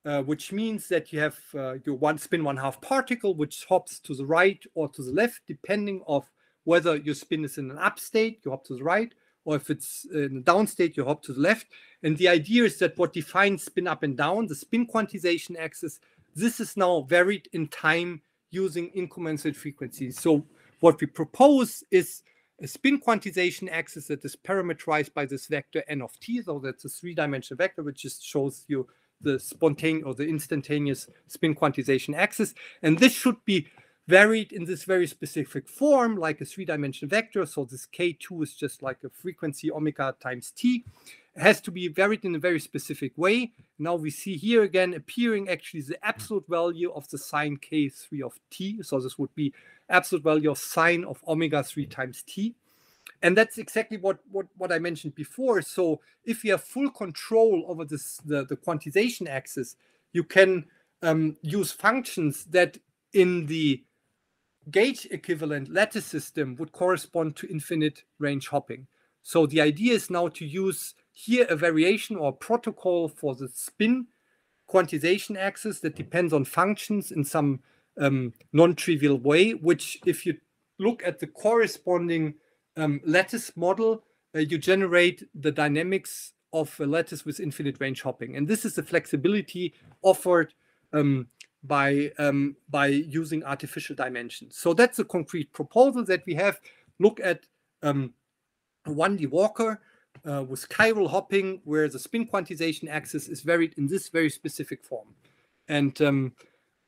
uh, which means that you have uh, your one spin one half particle, which hops to the right or to the left, depending of whether your spin is in an up state, you hop to the right, or if it's in a down state, you hop to the left. And the idea is that what defines spin up and down, the spin quantization axis, this is now varied in time using incommensurate frequencies. So what we propose is a spin quantization axis that is parameterized by this vector n of t. So that's a three-dimensional vector, which just shows you the spontaneous or the instantaneous spin quantization axis. And this should be varied in this very specific form, like a three-dimensional vector. So this k2 is just like a frequency omega times t has to be varied in a very specific way. Now we see here again appearing actually the absolute value of the sine k3 of t. So this would be absolute value of sine of omega 3 times t. And that's exactly what, what, what I mentioned before. So if you have full control over this the, the quantization axis, you can um, use functions that in the gauge equivalent lattice system would correspond to infinite range hopping. So the idea is now to use here a variation or protocol for the spin quantization axis that depends on functions in some um, non-trivial way, which if you look at the corresponding um, lattice model, uh, you generate the dynamics of a lattice with infinite range hopping. And this is the flexibility offered um, by, um, by using artificial dimensions. So that's a concrete proposal that we have. Look at 1D um, Walker, uh, with chiral hopping, where the spin quantization axis is varied in this very specific form. And um,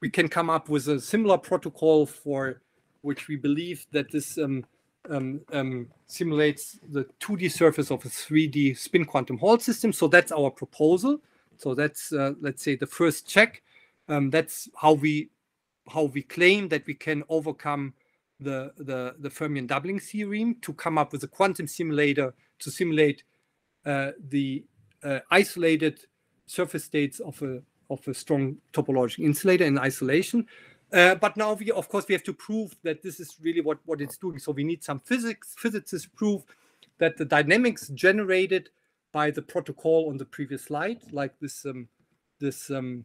we can come up with a similar protocol for which we believe that this um, um, um simulates the 2D surface of a 3D spin quantum Hall system. So that's our proposal. So that's uh, let's say the first check. Um, that's how we how we claim that we can overcome the, the, the Fermion doubling theorem to come up with a quantum simulator to simulate uh, the uh, isolated surface states of a of a strong topological insulator in isolation. Uh, but now we of course we have to prove that this is really what what it's doing. So we need some physics physicists prove that the dynamics generated by the protocol on the previous slide, like this um, this um,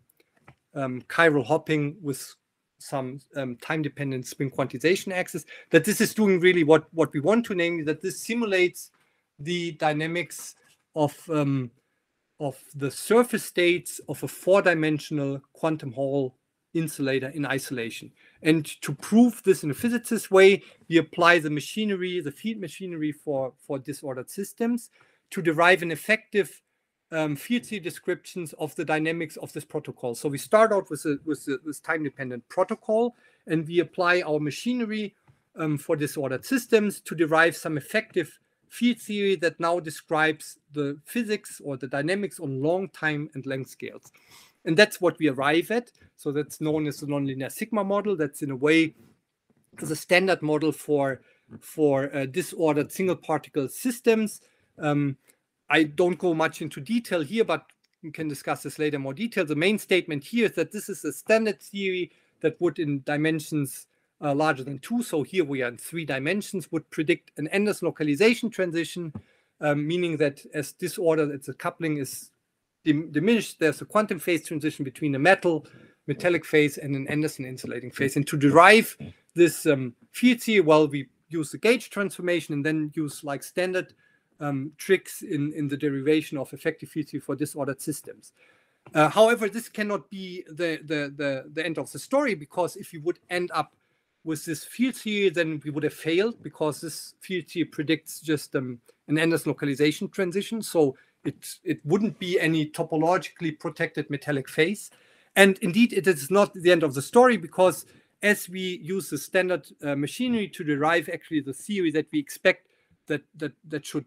um, chiral hopping with some um, time-dependent spin quantization axis, that this is doing really what, what we want to, namely that this simulates the dynamics of, um, of the surface states of a four-dimensional quantum Hall insulator in isolation. And to prove this in a physicist way, we apply the machinery, the field machinery for, for disordered systems to derive an effective um, theory descriptions of the dynamics of this protocol. So we start out with a, with a, this time-dependent protocol, and we apply our machinery um, for disordered systems to derive some effective field theory that now describes the physics or the dynamics on long time and length scales. And that's what we arrive at. So that's known as the nonlinear sigma model. That's in a way the standard model for for uh, disordered single particle systems. Um, I don't go much into detail here, but we can discuss this later in more detail. The main statement here is that this is a standard theory that would, in dimensions uh, larger than two, so here we are in three dimensions, would predict an endless localization transition, um, meaning that as disorder, as the coupling is dim diminished, there's a quantum phase transition between a metal, metallic phase, and an Anderson insulating phase. And to derive this um, field theory, well, we use the gauge transformation and then use like standard um, tricks in, in the derivation of effective field theory for disordered systems. Uh, however, this cannot be the, the, the, the, end of the story because if we would end up with this field theory, then we would have failed because this field theory predicts just um, an endless localization transition. So it, it wouldn't be any topologically protected metallic phase. And indeed, it is not the end of the story because as we use the standard uh, machinery to derive actually the theory that we expect that, that, that should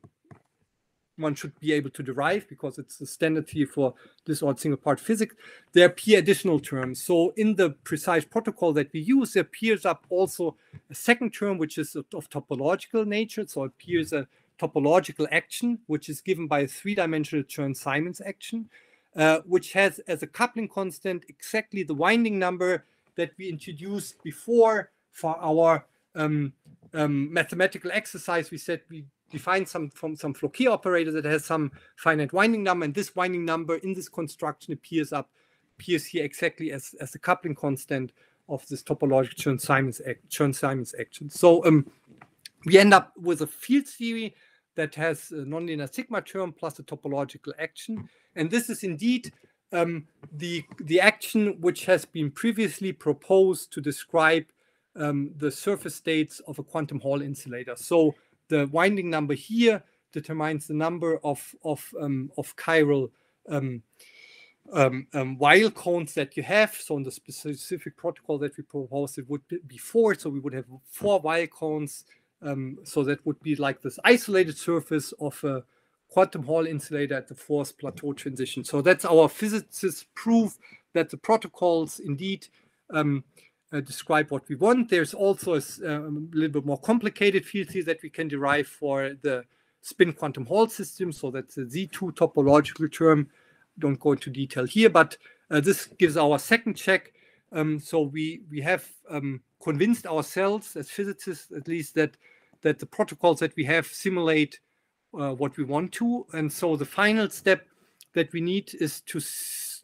one should be able to derive because it's the standard here for this odd single part physics, there appear additional terms. So in the precise protocol that we use, there appears up also a second term, which is of topological nature. So appears a topological action, which is given by a three-dimensional turn Simons action, uh, which has as a coupling constant exactly the winding number that we introduced before for our um, um, mathematical exercise. We said we define some from some flow key operator that has some finite winding number, and this winding number in this construction appears up appears here exactly as as the coupling constant of this topological Chern-Simons act, simons action. So um, we end up with a field theory that has a nonlinear sigma term plus a topological action, and this is indeed um, the the action which has been previously proposed to describe um, the surface states of a quantum Hall insulator. So the winding number here determines the number of of um, of chiral um, um, um, while cones that you have. So in the specific protocol that we proposed, it would be four. So we would have four while cones. Um, so that would be like this isolated surface of a quantum Hall insulator at the fourth plateau transition. So that's our physicists proof that the protocols indeed um, uh, describe what we want. There's also a, um, little bit more complicated field theory that we can derive for the spin quantum Hall system. So that's the Z2 topological term. Don't go into detail here, but uh, this gives our second check. Um, so we we have um, convinced ourselves as physicists at least that that the protocols that we have simulate uh, what we want to and so the final step that we need is to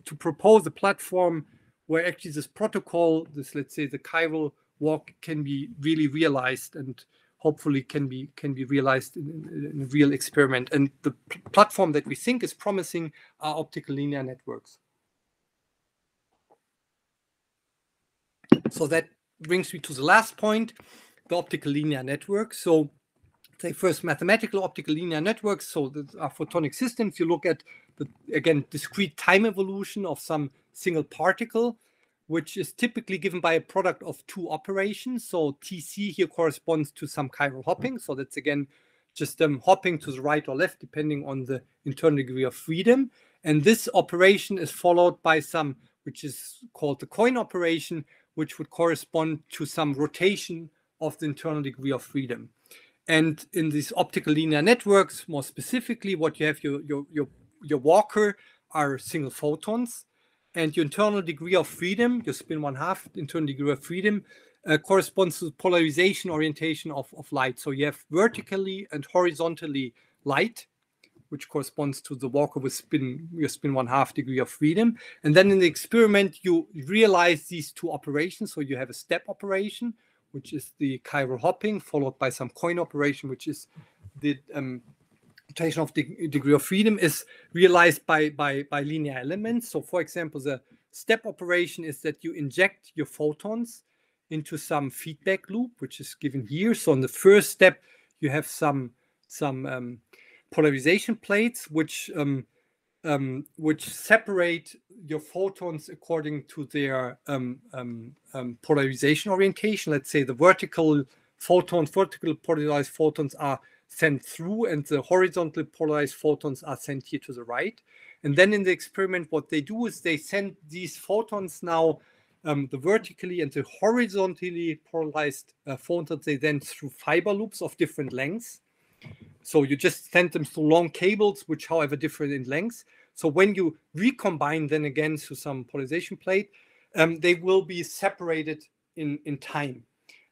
to propose a platform where actually this protocol, this let's say the chiral walk, can be really realized and hopefully can be can be realized in, in, in a real experiment. And the platform that we think is promising are optical linear networks. So that brings me to the last point, the optical linear network. So say first mathematical optical linear networks, so the are photonic systems. You look at the again discrete time evolution of some single particle, which is typically given by a product of two operations. So TC here corresponds to some chiral hopping. So that's again just um, hopping to the right or left, depending on the internal degree of freedom. And this operation is followed by some, which is called the coin operation, which would correspond to some rotation of the internal degree of freedom. And in these optical linear networks, more specifically, what you have your your your, your walker are single photons and your internal degree of freedom, your spin one half internal degree of freedom, uh, corresponds to the polarization orientation of, of light. So you have vertically and horizontally light, which corresponds to the walker with spin, your spin one half degree of freedom. And then in the experiment, you realize these two operations. So you have a step operation, which is the chiral hopping, followed by some coin operation, which is the um, interpretation of de degree of freedom is realized by, by, by linear elements. So, for example, the step operation is that you inject your photons into some feedback loop, which is given here. So, in the first step, you have some some um, polarization plates, which um, um, which separate your photons according to their um, um, um, polarization orientation. Let's say the vertical photons, vertical polarized photons are sent through and the horizontally polarized photons are sent here to the right. And then in the experiment, what they do is they send these photons now, um, the vertically and the horizontally polarized uh, photons, they then through fiber loops of different lengths. So you just send them through long cables, which however different in length. So when you recombine then again to some polarization plate, um, they will be separated in, in time.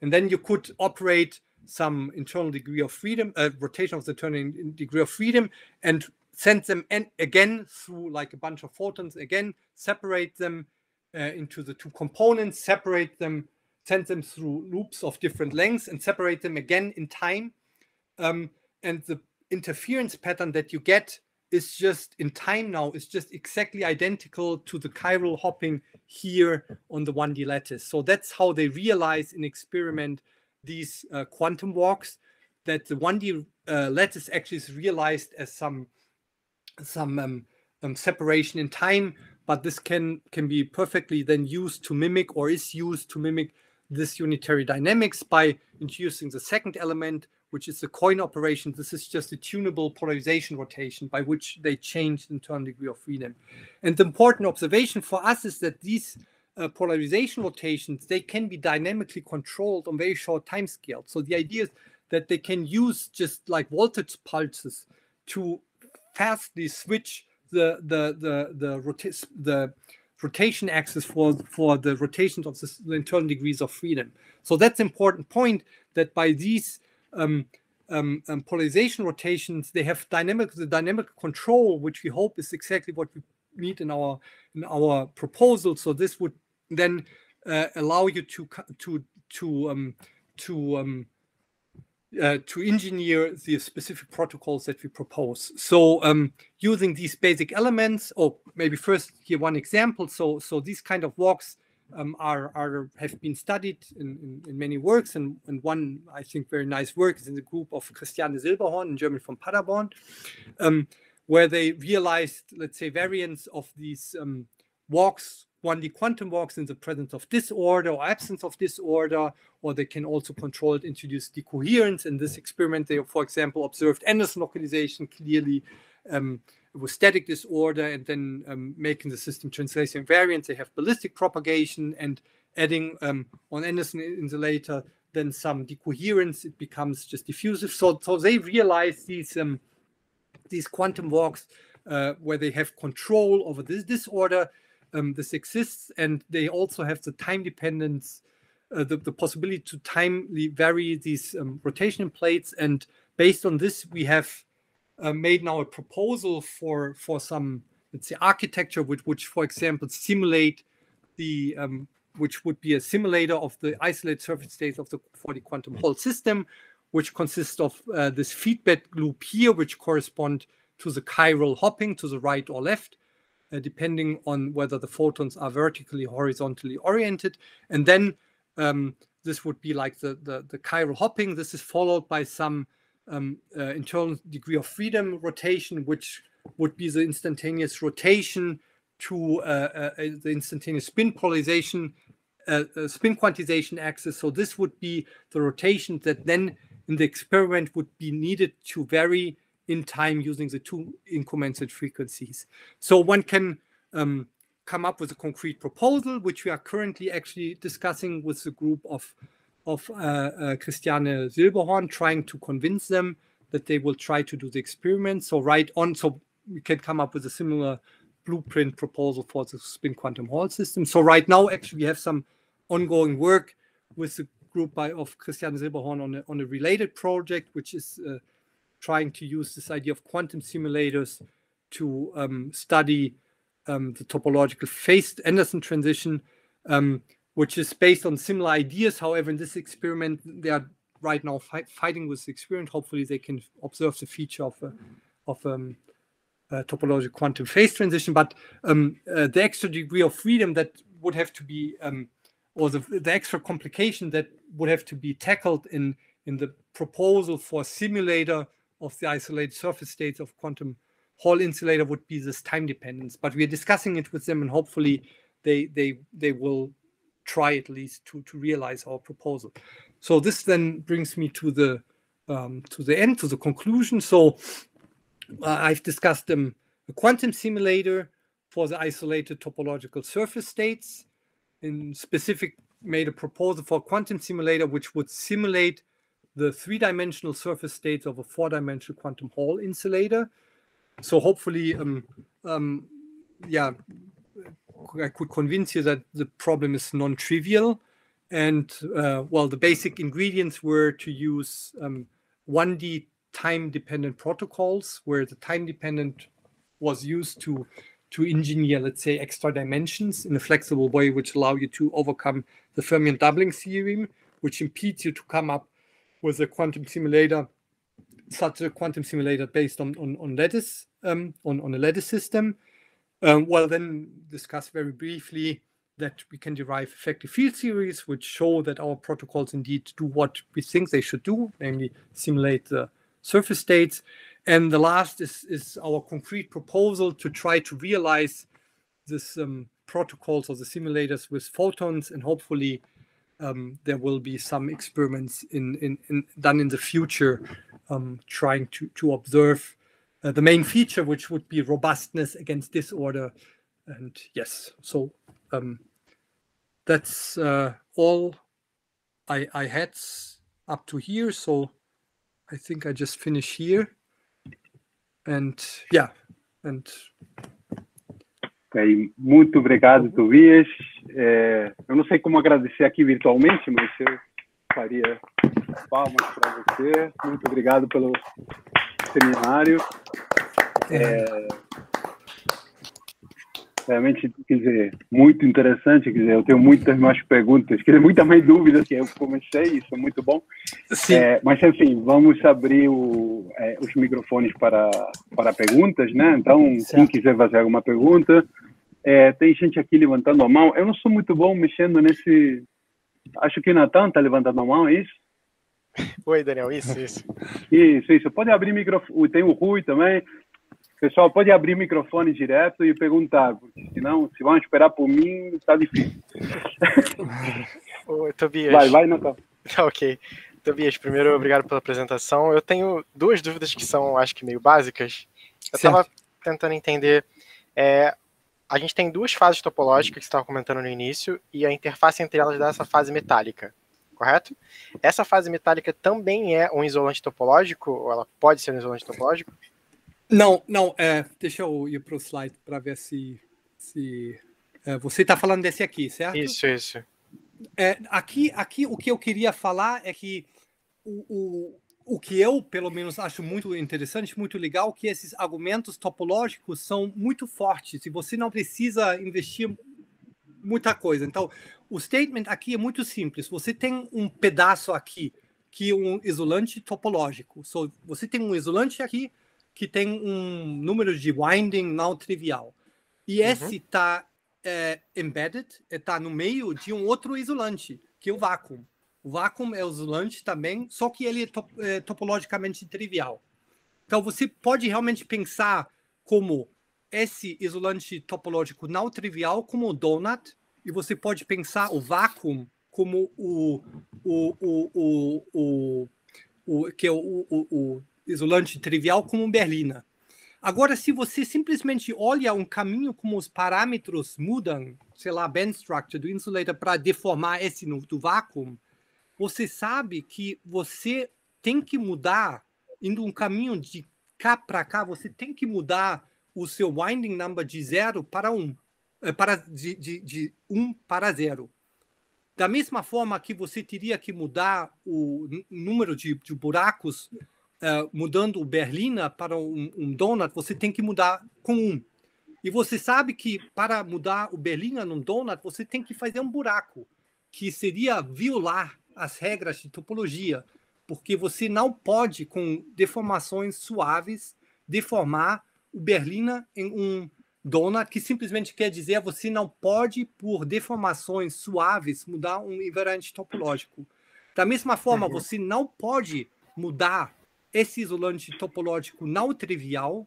And then you could operate some internal degree of freedom, a uh, rotation of the turning degree of freedom, and send them and again through like a bunch of photons. Again, separate them uh, into the two components, separate them, send them through loops of different lengths, and separate them again in time. Um, and the interference pattern that you get is just in time now is just exactly identical to the chiral hopping here on the 1D lattice. So that's how they realize in experiment these uh, quantum walks that the 1D uh, lattice actually is realized as some some um, um, separation in time, but this can can be perfectly then used to mimic or is used to mimic this unitary dynamics by introducing the second element, which is the coin operation. This is just a tunable polarization rotation by which they change the internal degree of freedom. And the important observation for us is that these uh, polarization rotations, they can be dynamically controlled on very short time scales. So the idea is that they can use just like voltage pulses to fastly switch the the the the, rota- the rotation axis for for the rotations of the internal degrees of freedom. So that's important point that by these um, um, um, polarization rotations, they have dynamic the dynamic control, which we hope is exactly what we need in our in our proposal. So this would then uh, allow you to to to um, to um, uh, to engineer the specific protocols that we propose. So um, using these basic elements, or maybe first here one example. So so these kind of walks um, are are have been studied in, in, in, many works, and, and one I think very nice work is in the group of Christiane Silberhorn in Germany from Paderborn, um, where they realized let's say variants of these um, walks one the quantum walks in the presence of disorder or absence of disorder, or they can also control it, introduce decoherence. In this experiment, they, for example, observed Anderson localization clearly um, with static disorder and then um, making the system translation invariant. They have ballistic propagation and adding um, on Anderson insulator, then some decoherence, it becomes just diffusive. So, so they realize these, um, these quantum walks uh, where they have control over this disorder um, this exists and they also have the time dependence uh, the, the possibility to timely vary these um, rotation plates and based on this we have uh, made now a proposal for for some let's say architecture which which for example simulate the um, which would be a simulator of the isolated surface states of the 40 quantum Hall system which consists of uh, this feedback loop here which correspond to the chiral hopping to the right or left uh, depending on whether the photons are vertically, horizontally oriented. And then um, this would be like the, the, the, chiral hopping. This is followed by some um, uh, internal degree of freedom rotation, which would be the instantaneous rotation to uh, uh, uh the instantaneous spin polarization, uh, spin quantization axis. So this would be the rotation that then in the experiment would be needed to vary in time using the two incommensurate frequencies. So one can um, come up with a concrete proposal, which we are currently actually discussing with the group of of uh, uh, Christiane Silberhorn, trying to convince them that they will try to do the experiment. So right on, so we can come up with a similar blueprint proposal for the spin quantum Hall system. So right now, actually, we have some ongoing work with the group by of Christiane Silberhorn on a, on a related project, which is uh, trying to use this idea of quantum simulators to um, study um, the topological phased Anderson transition, um, which is based on similar ideas. However, in this experiment, they are right now fighting with the experiment. Hopefully, they can observe the feature of a, of um, a topological quantum phase transition. But um, uh, the extra degree of freedom that would have to be, um, or the, the extra complication that would have to be tackled in in the proposal for a simulator of the isolated surface states of quantum Hall insulator would be this time dependence. But we're discussing it with them, and hopefully they they they will try at least to to realize our proposal. So this then brings me to the um, to the end to the conclusion. So uh, I've discussed um, a quantum simulator for the isolated topological surface states. In specific, made a proposal for a quantum simulator which would simulate the three-dimensional surface states of a four-dimensional quantum Hall insulator. So hopefully, um, um, yeah, I could convince you that the problem is non-trivial. And uh, well, the basic ingredients were to use um, 1D time-dependent protocols, where the time-dependent was used to to engineer, let's say, extra dimensions in a flexible way, which allow you to overcome the fermion doubling theorem, which impedes you to come up was a quantum simulator, such a quantum simulator based on on on lattice um, on on a lattice system. Um, well, then discuss very briefly that we can derive effective field theories, which show that our protocols indeed do what we think they should do, namely simulate the surface states. And the last is, is our concrete proposal to try to realize this um, protocols or the simulators with photons and hopefully um, there will be some experiments in, in, in done in the future um, trying to, to observe uh, the main feature, which would be robustness against disorder. And yes, so um, that's uh, all I, I had up to here. So I think I just finish here. And yeah, and muito obrigado, Tobias. É, eu não sei como agradecer aqui virtualmente, mas eu faria palmas para você. Muito obrigado pelo seminário. É, realmente, quer dizer, muito interessante, quer dizer, eu tenho muitas mais perguntas, quer dizer, muitas mais dúvidas, que eu comecei, isso é muito bom. Sim. É, mas, enfim, vamos abrir o, é, os microfones para, para perguntas, né? Então, certo. quem quiser fazer alguma pergunta, é, tem gente aqui levantando a mão. Eu não sou muito bom mexendo nesse... Acho que o Natan está levantando a mão, é isso? Oi, Daniel, isso, isso. Isso, isso. Pode abrir o microfone. Tem o Rui também. Pessoal, pode abrir o microfone direto e perguntar, porque senão, se vão esperar por mim, está difícil. Oi, Tobias. Vai, vai, Natal. Tá, ok. Tobias, primeiro, obrigado pela apresentação. Eu tenho duas dúvidas que são, acho que, meio básicas. Eu estava tentando entender. É, a gente tem duas fases topológicas que você estava comentando no início, e a interface entre elas dá essa fase metálica, correto? Essa fase metálica também é um isolante topológico, ou ela pode ser um isolante topológico? Não, não, é, deixa eu ir para o slide para ver se. se é, você está falando desse aqui, certo? Isso, isso. É, aqui, aqui o que eu queria falar é que o, o, o que eu, pelo menos, acho muito interessante, muito legal, que esses argumentos topológicos são muito fortes e você não precisa investir muita coisa. Então, o statement aqui é muito simples. Você tem um pedaço aqui que é um isolante topológico. So, você tem um isolante aqui que tem um número de winding não trivial. E uhum. esse está é, embedded, está é, no meio de um outro isolante, que é o vácuo. O vácuo é o isolante também, só que ele é, top, é topologicamente trivial. Então você pode realmente pensar como esse isolante topológico não trivial como o donut, e você pode pensar o vácuo como o, o, o, o, o, o que é o, o, o isolante trivial como berlina. Agora, se você simplesmente olha um caminho como os parâmetros mudam, sei lá, band structure do insulator para deformar esse no, do vácuo, você sabe que você tem que mudar, indo um caminho de cá para cá, você tem que mudar o seu winding number de zero para um, eh, para, de, de, de um para zero. Da mesma forma que você teria que mudar o número de, de buracos eh, mudando o berlina para um, um donut, você tem que mudar com um. E você sabe que para mudar o berlina num donut, você tem que fazer um buraco, que seria violar as regras de topologia, porque você não pode, com deformações suaves, deformar o berlina em um donut, que simplesmente quer dizer você não pode, por deformações suaves, mudar um invariante topológico. Da mesma forma, uhum. você não pode mudar esse isolante topológico não trivial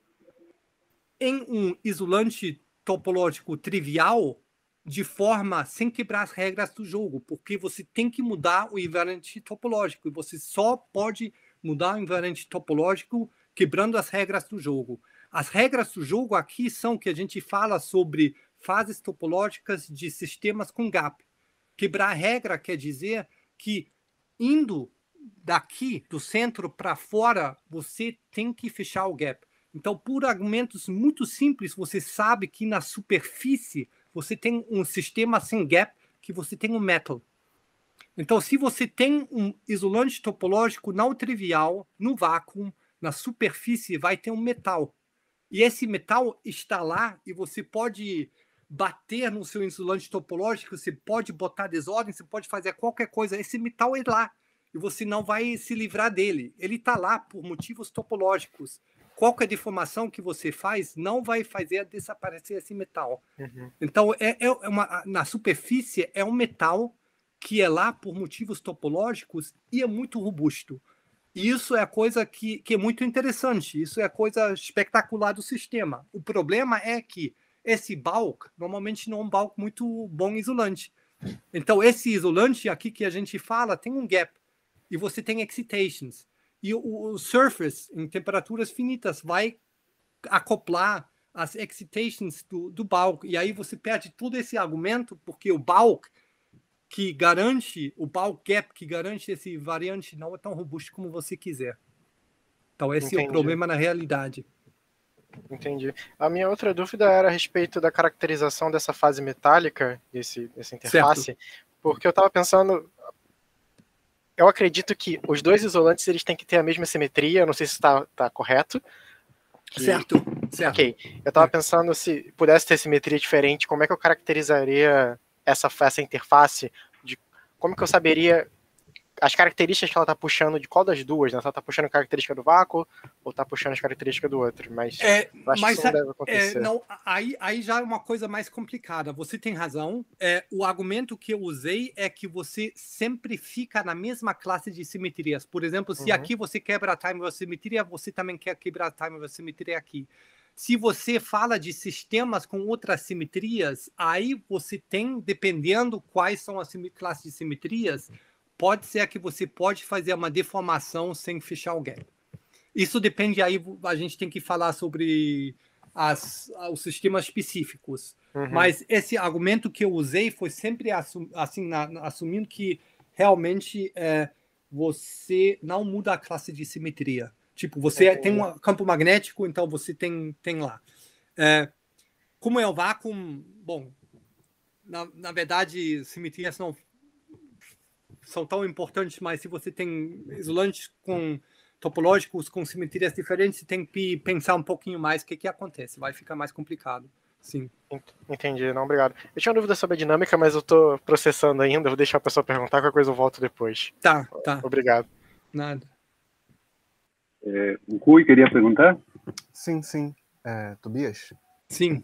em um isolante topológico trivial de forma sem quebrar as regras do jogo, porque você tem que mudar o invariante topológico e você só pode mudar o invariante topológico quebrando as regras do jogo. As regras do jogo aqui são que a gente fala sobre fases topológicas de sistemas com gap. Quebrar a regra quer dizer que indo daqui, do centro para fora, você tem que fechar o gap. Então, por argumentos muito simples, você sabe que na superfície você tem um sistema sem gap, que você tem um metal. Então, se você tem um isolante topológico não trivial no vácuo, na superfície vai ter um metal. E esse metal está lá e você pode bater no seu isolante topológico, você pode botar desordem, você pode fazer qualquer coisa. Esse metal é lá e você não vai se livrar dele. Ele está lá por motivos topológicos. Qualquer deformação que você faz não vai fazer desaparecer esse metal. Uhum. Então, é, é uma, na superfície, é um metal que é lá por motivos topológicos e é muito robusto. E isso é a coisa que, que é muito interessante, isso é a coisa espetacular do sistema. O problema é que esse bulk normalmente não é um bulk muito bom isolante. Então, esse isolante aqui que a gente fala tem um gap e você tem excitations. E o, o surface, em temperaturas finitas, vai acoplar as excitations do, do bulk. E aí você perde todo esse argumento, porque o bulk que garante, o bulk gap que garante esse variante não é tão robusto como você quiser. Então esse Entendi. é o problema na realidade. Entendi. A minha outra dúvida era a respeito da caracterização dessa fase metálica, desse, dessa interface, certo. porque eu estava pensando, eu acredito que os dois isolantes eles têm que ter a mesma simetria. não sei se está tá correto. Que... Certo, certo. Ok. Eu estava é. pensando se pudesse ter simetria diferente, como é que eu caracterizaria essa, essa interface? De, como que eu saberia as características que ela tá puxando de qual das duas, né? Se ela tá puxando a característica do vácuo ou tá puxando as características do outro, mas é, acho mas que isso a, não é, deve é, acontecer. É, não, aí, aí já é uma coisa mais complicada. Você tem razão. É, o argumento que eu usei é que você sempre fica na mesma classe de simetrias. Por exemplo, se uhum. aqui você quebra a time of simetria, você também quer quebrar a time of simetria aqui. Se você fala de sistemas com outras simetrias, aí você tem, dependendo quais são as classes de simetrias, pode ser a que você pode fazer uma deformação sem fechar o gap. Isso depende aí, a gente tem que falar sobre as, os sistemas específicos. Uhum. Mas esse argumento que eu usei foi sempre assum, assim, na, assumindo que realmente é, você não muda a classe de simetria. Tipo, você é, tem um campo magnético, então você tem, tem lá. É, como é o vácuo, bom, na, na verdade, simetrias não são tão importantes, mas se você tem isolantes com topológicos com simetrias diferentes, tem que pensar um pouquinho mais o que, que acontece. Vai ficar mais complicado. Sim. Entendi, não, obrigado. Eu tinha uma dúvida sobre a dinâmica, mas eu estou processando ainda, vou deixar a pessoa perguntar, qualquer coisa eu volto depois. Tá, tá. Obrigado. Nada. É, o Cui queria perguntar? Sim, sim. É, Tobias? Sim.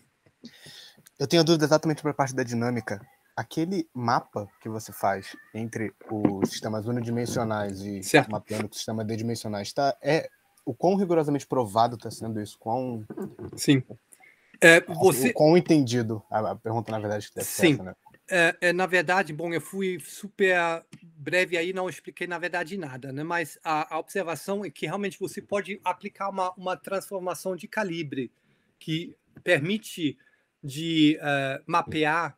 Eu tenho dúvida exatamente para a parte da dinâmica aquele mapa que você faz entre os sistemas unidimensionais e certo. mapeando o sistema tridimensionais está é o quão rigorosamente provado está sendo isso, quão sim, é, assim, você... o quão entendido a, pergunta na verdade que deve sim. Essa, né? É, é, na verdade, bom, eu fui super breve aí, não expliquei na verdade nada, né? Mas a, a observação é que realmente você pode aplicar uma, uma transformação de calibre que permite de uh, mapear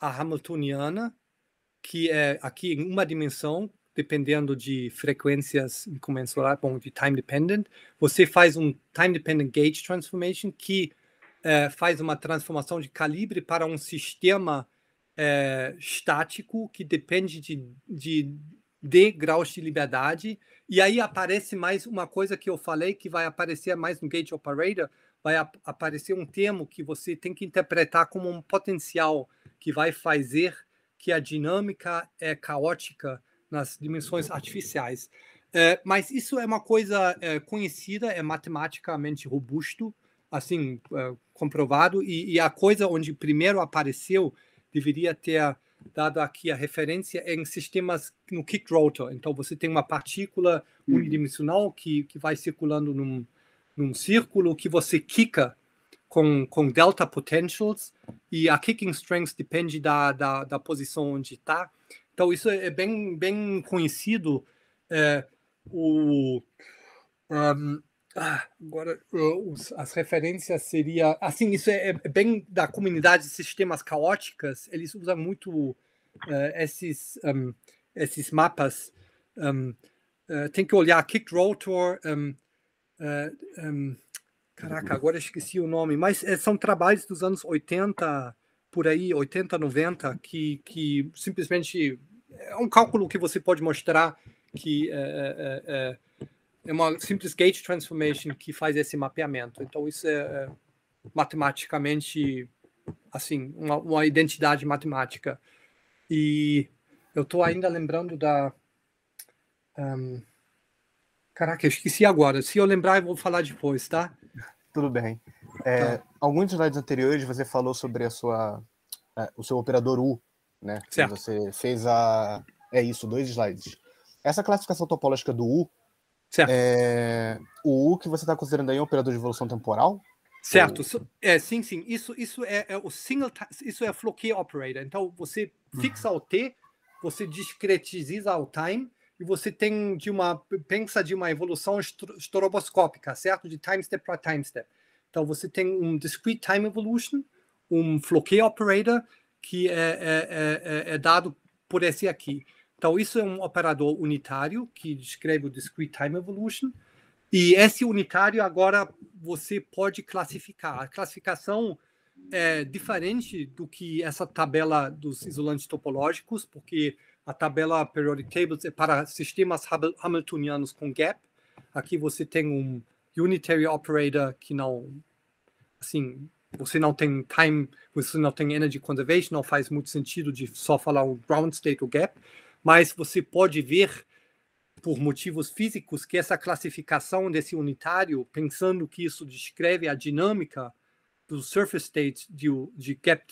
a hamiltoniana, que é aqui em uma dimensão, dependendo de frequências incomensuráveis, bom, de time dependent, você faz um time dependent gauge transformation que é, faz uma transformação de calibre para um sistema é, estático que depende de, de, de graus de liberdade. E aí aparece mais uma coisa que eu falei que vai aparecer mais no gauge operator, vai ap aparecer um termo que você tem que interpretar como um potencial que vai fazer que a dinâmica é caótica nas dimensões artificiais. É, mas isso é uma coisa é, conhecida, é matematicamente robusto, assim, é, comprovado, e, e, a coisa onde primeiro apareceu, deveria ter dado aqui a referência, é em sistemas no kick rotor. Então, você tem uma partícula uhum. unidimensional que, que vai circulando num, num círculo que você quica com, com delta potentials e a kicking strength depende da, da, da posição onde está. Então, isso é, é bem, bem conhecido. É, o, um, ah, agora, os, as referências seria assim, isso é, é, bem da comunidade de sistemas caóticas, eles usam muito uh, esses, um, esses mapas. Um, uh, tem que olhar kick rotor, um, é, ehm, caraca, agora esqueci o nome, mas é, são trabalhos dos anos 80, por aí, 80, 90, que, que simplesmente é um cálculo que você pode mostrar que é, é, é, é uma simples gate transformation que faz esse mapeamento. Então, isso é, é matematicamente, assim, uma, uma, identidade matemática. E eu estou ainda lembrando da. Um, ehm, Caraca, eu esqueci agora. Se eu lembrar, eu vou falar depois, tá? Tudo bem. É, tá. Alguns slides anteriores você falou sobre a sua, é, o seu operador U, né? Certo. Você fez a. É isso, dois slides. Essa classificação topológica do U. Certo. É, o U que você está considerando aí é um operador de evolução temporal? Certo, Ou... é, sim, sim. Isso, isso é, é o single, isso é a floquet operator. Então você fixa uhum. o T, você discretiza o time e você tem de uma pensa de uma evolução estroboscópica, certo? De time step para time step. Então você tem um discrete time evolution, um Floquet operator que é, é, é, é, dado por esse aqui. Então isso é um operador unitário que descreve o discrete time evolution e esse unitário agora você pode classificar. A classificação é diferente do que essa tabela dos isolantes topológicos, porque a tabela Periodic Tables é para sistemas hamiltonianos com gap. Aqui você tem um unitary operator que não, assim, você não tem time, você não tem energy conservation, não faz muito sentido de só falar o ground state ou gap, mas você pode ver por motivos físicos que essa classificação desse unitário, pensando que isso descreve a dinâmica do surface state de, de gap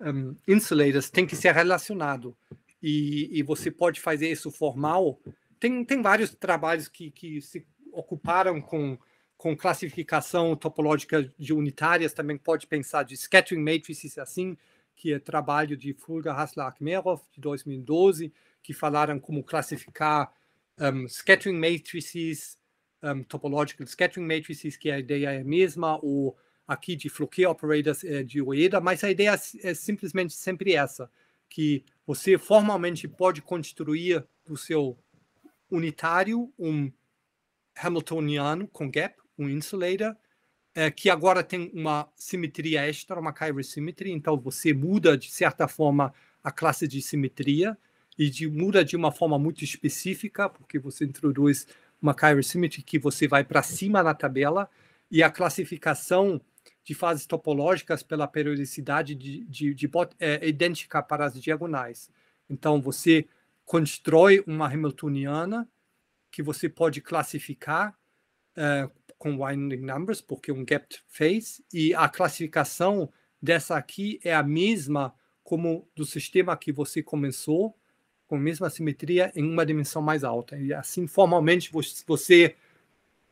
um, insulators, tem que ser relacionado e, e você pode fazer isso formal. Tem, tem vários trabalhos que, que se ocuparam com, com classificação topológica de unitárias, também pode pensar de scattering matrices assim, que é trabalho de Fulga Hasler Akmerov de 2012, que falaram como classificar um, scattering matrices, um, topological scattering matrices, que a ideia é a mesma, ou aqui de Floquet operators é de Ueda, mas a ideia é, é simplesmente sempre essa que você formalmente pode construir do seu unitário um Hamiltoniano com gap, um insulator, é, que agora tem uma simetria extra, uma Kyrie symmetry, então você muda de certa forma a classe de simetria e de, muda de uma forma muito específica, porque você introduz uma Kyrie symmetry que você vai para cima na tabela e a classificação de fases topológicas pela periodicidade de, de, de, é, idêntica para as diagonais. Então, você constrói uma Hamiltoniana que você pode classificar é, com winding numbers, porque um gap fez, e a classificação dessa aqui é a mesma como do sistema que você começou, com a mesma simetria em uma dimensão mais alta. E assim, formalmente, você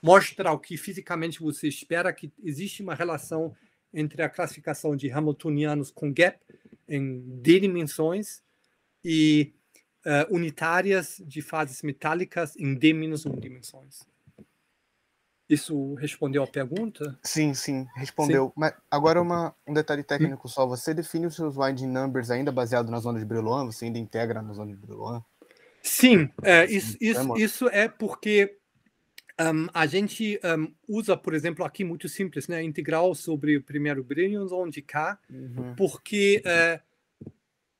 mostra o que fisicamente você espera, que existe uma relação entre a classificação de Hamiltonianos com gap em D dimensões e uh, unitárias de fases metálicas em D-1 dimensões. Isso respondeu a pergunta? Sim, sim, respondeu. Sim. Mas agora uma, um detalhe hum. técnico só. Você define os seus winding numbers ainda baseado na zona de Brillouin? Você ainda integra na zona de Brillouin? Sim, é, isso, isso, é isso, é porque um, a gente um, usa, por exemplo, aqui muito simples, né? Integral sobre o primeiro Brillion de K, uhum. porque uh,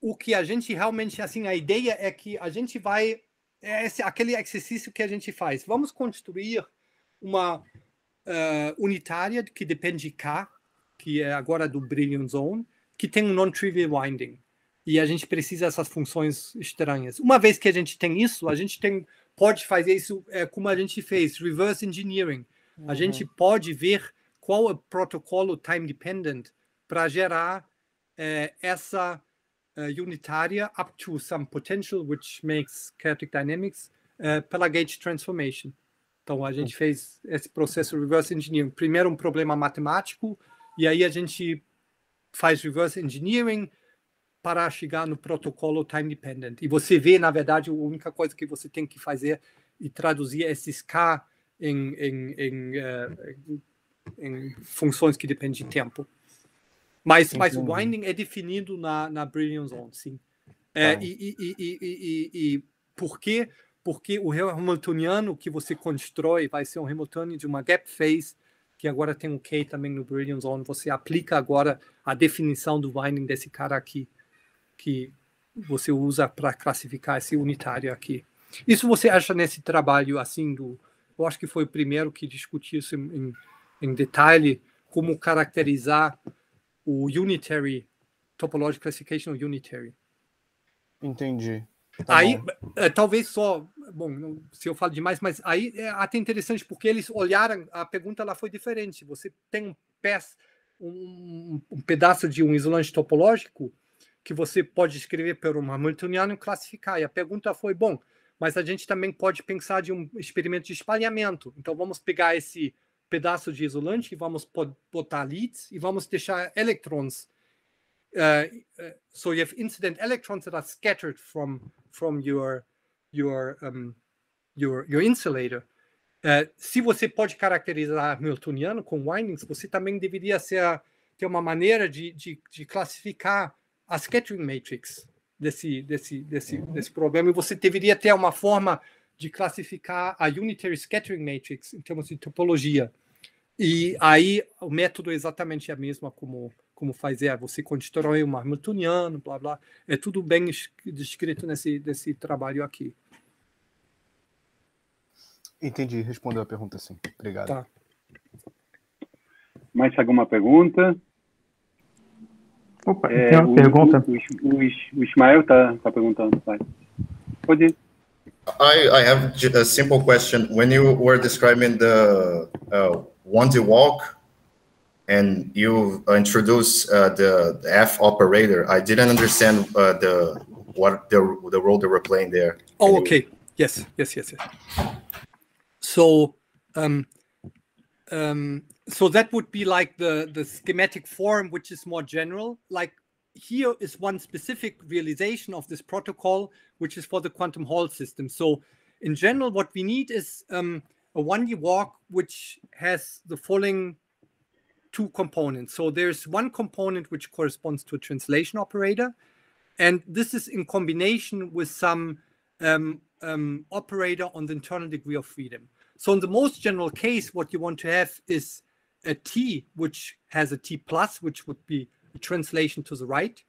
o que a gente realmente, assim, a ideia é que a gente vai, é esse, aquele exercício que a gente faz, vamos construir uma uh, unitária que depende de K, que é agora do Brillion Zone, que tem um non-trivial winding. E a gente precisa dessas funções estranhas. Uma vez que a gente tem isso, a gente tem pode fazer isso é, como a gente fez, reverse engineering. Uhum. A gente pode ver qual é o protocolo time dependent para gerar é, essa é, unitária up to some potential which makes chaotic dynamics uh, pela gate transformation. Então a gente uhum. fez esse processo reverse engineering. Primeiro um problema matemático e aí a gente faz reverse engineering, para chegar no protocolo time dependent. E você vê, na verdade, a única coisa que você tem que fazer e traduzir esses é K em, em, em, uh, em funções que dependem de tempo. Mas, mas o winding é definido na, na Brilliant Zone, sim. É, tá. e, e, e, e, e por quê? Porque o Hamiltoniano que você constrói vai ser um Hamiltoniano de uma gap phase, que agora tem um K também no Brilliant Zone. Você aplica agora a definição do winding desse cara aqui que você usa para classificar esse unitário aqui. Isso você acha nesse trabalho assim do, eu acho que foi o primeiro que discutiu isso em, em detalhe como caracterizar o unitary topological classification unitary. Entendi. Tá aí, é, talvez só, bom, se eu falo demais, mas aí é até interessante porque eles olharam, a pergunta lá foi diferente. Você tem um, pez, um, um pedaço de um isolante topológico que você pode escrever por um Hamiltoniano e classificar. E a pergunta foi: bom, mas a gente também pode pensar de um experimento de espalhamento. Então vamos pegar esse pedaço de isolante e vamos botar leads e vamos deixar electrons. uh, so you have incident electrons that are scattered from from your your um, your, your insulator. Uh, se você pode caracterizar Hamiltoniano com windings, você também deveria ser, ter uma maneira de, de, de classificar a scattering matrix desse, desse, desse, uhum. desse problema, e você deveria ter uma forma de classificar a unitary scattering matrix em termos de topologia. E aí o método é exatamente a mesma como como fazer, é, você constrói o Hamiltoniano, blá blá, é tudo bem descrito nesse desse trabalho aqui. Entendi, respondeu a pergunta sim. Obrigado. Tá. Mais alguma pergunta? Opa, é, tem uma o, pergunta. O, o, o Ismael está tá perguntando. Vai. Pode ir. I, I have a simple question. When you were describing the uh, Wandy walk and you introduced uh, the, the, F operator, I didn't understand uh, the what the, the role they were playing there. Oh, okay. You... Yes, yes, yes, yes. So um, um, so that would be like the the schematic form which is more general like here is one specific realization of this protocol which is for the quantum hall system so in general what we need is um, a 1d walk which has the following two components so there's one component which corresponds to a translation operator and this is in combination with some um, um, operator on the internal degree of freedom so in the most general case what you want to have is a T which has a T plus, which would be a translation to the right,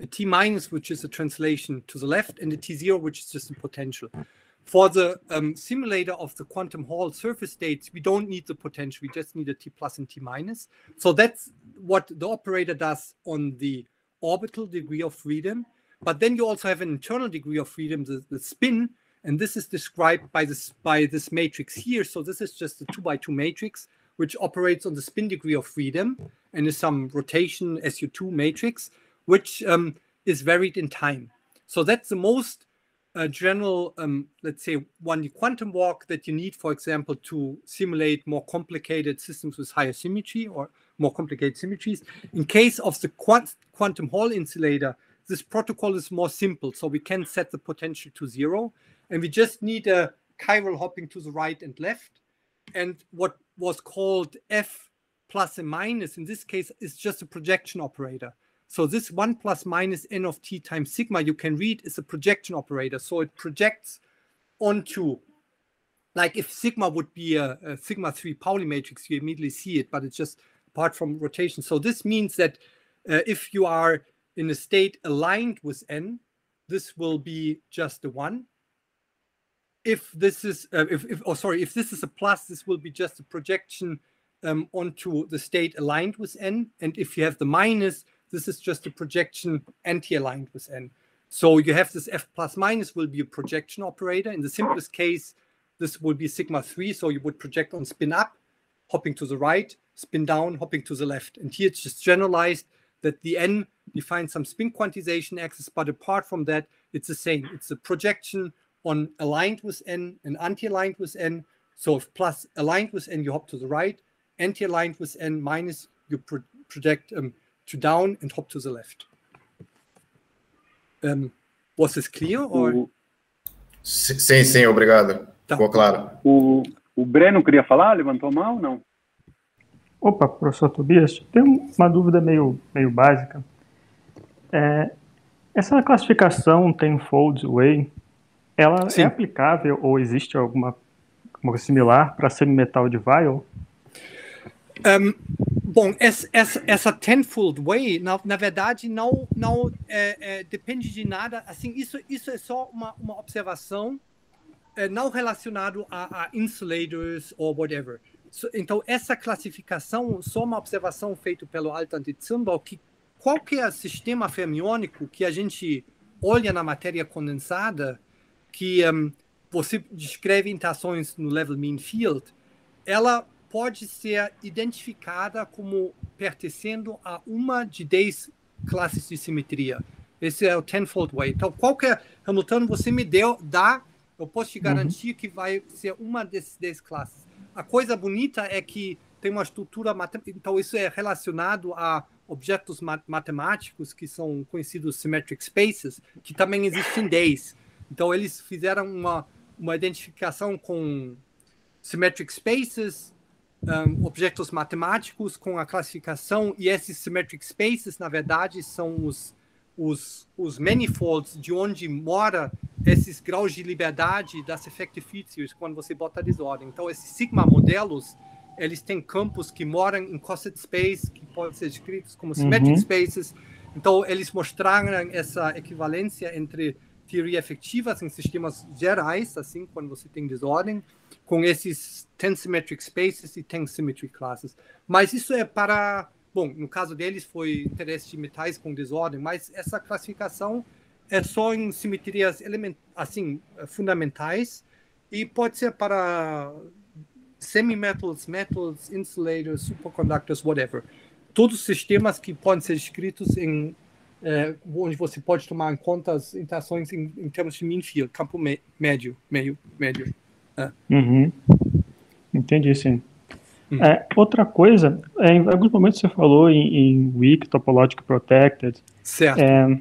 a T minus, which is a translation to the left, and a T zero, which is just a potential. For the um, simulator of the quantum Hall surface states, we don't need the potential. We just need a T plus and T minus. So that's what the operator does on the orbital degree of freedom. But then you also have an internal degree of freedom, the, the spin, and this is described by this by this matrix here. So this is just a two by two matrix which operates on the spin degree of freedom and is some rotation SU2 matrix, which um, is varied in time. So that's the most uh, general, um, let's say, one quantum walk that you need, for example, to simulate more complicated systems with higher symmetry or more complicated symmetries. In case of the quant quantum Hall insulator, this protocol is more simple. So we can set the potential to zero and we just need a chiral hopping to the right and left. And what was called F plus and minus. In this case, it's just a projection operator. So this 1 plus minus n of t times sigma you can read is a projection operator. So it projects onto, like if sigma would be a, a sigma 3 Pauli matrix, you immediately see it, but it's just apart from rotation. So this means that uh, if you are in a state aligned with n, this will be just a 1 if this is uh, if, if oh sorry if this is a plus this will be just a projection um, onto the state aligned with n and if you have the minus this is just a projection anti-aligned with n so you have this f plus minus will be a projection operator in the simplest case this will be sigma 3 so you would project on spin up hopping to the right spin down hopping to the left and here it's just generalized that the n defines some spin quantization axis but apart from that it's the same it's a projection on aligned with n and anti-aligned with n. So if plus aligned with n, you hop to the right, anti-aligned with n minus, you pro project um, to down and hop to the left. Um, was this clear? Or... Sim, sim, obrigado. Tá. Ficou claro. O, o Breno queria falar? Levantou a mão ou não? Opa, professor Tobias, tem uma dúvida meio, meio básica. É, essa classificação tem folds way ela é Sim. é aplicável ou existe alguma, alguma similar para semi-metal de vial? Um, bom, essa, essa, essa tenfold way, na, na verdade, não, não é, é, depende de nada. Assim, isso, isso é só uma, uma observação é, não relacionado a, a insulators ou whatever. So, então, essa classificação, só uma observação feita pelo Altan de Zimbal, que qualquer sistema fermiônico que a gente olha na matéria condensada, que um, você descreve interações no level mean field, ela pode ser identificada como pertencendo a uma de 10 classes de simetria. Esse é o tenfold way. Então, qualquer é, Hamilton você me deu, dá, eu posso te uhum. garantir uhum. que vai ser uma dessas 10 classes. A coisa bonita é que tem uma estrutura matemática, então isso é relacionado a objetos matemáticos que são conhecidos symmetric spaces, que também existem 10. Então eles fizeram uma, uma identificação com symmetric spaces, um, objetos matemáticos com a classificação, e esses symmetric spaces, na verdade, são os, os, os manifolds de onde mora esses graus de liberdade das effective features quando você bota a desordem. Então, esses sigma modelos, eles têm campos que moram em coset space, que podem ser descritos como symmetric uhum. spaces. Então, eles mostraram essa equivalência entre teoria efetiva, assim, sistemas gerais, assim, quando você tem desordem, com esses symmetric spaces e symmetry classes. Mas isso é para, bom, no caso deles foi interesse de metais com desordem, mas essa classificação é só em simetrias assim fundamentais e pode ser para semi-metals, metals, insulators, superconductors, whatever. Todos sistemas que podem ser escritos em é, onde você pode tomar em conta as interações em, em termos de mean field, campo me, médio, meio, médio. É. Uhum. Entendi, sim. Uhum. É, outra coisa, é, em alguns momentos você falou em, em weak, topologic protected. Certo. É,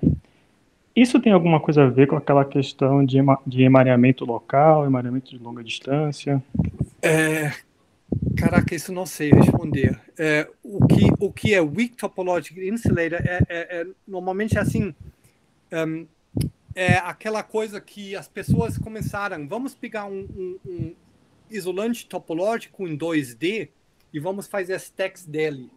isso tem alguma coisa a ver com aquela questão de, de emareamento local, emareamento de longa distância? É, Caraca, isso não sei responder. É, o que o que é weak topological insulator é, é, é normalmente é assim um, é aquela coisa que as pessoas começaram vamos pegar um, um, um, isolante topológico em 2D e vamos fazer stacks dele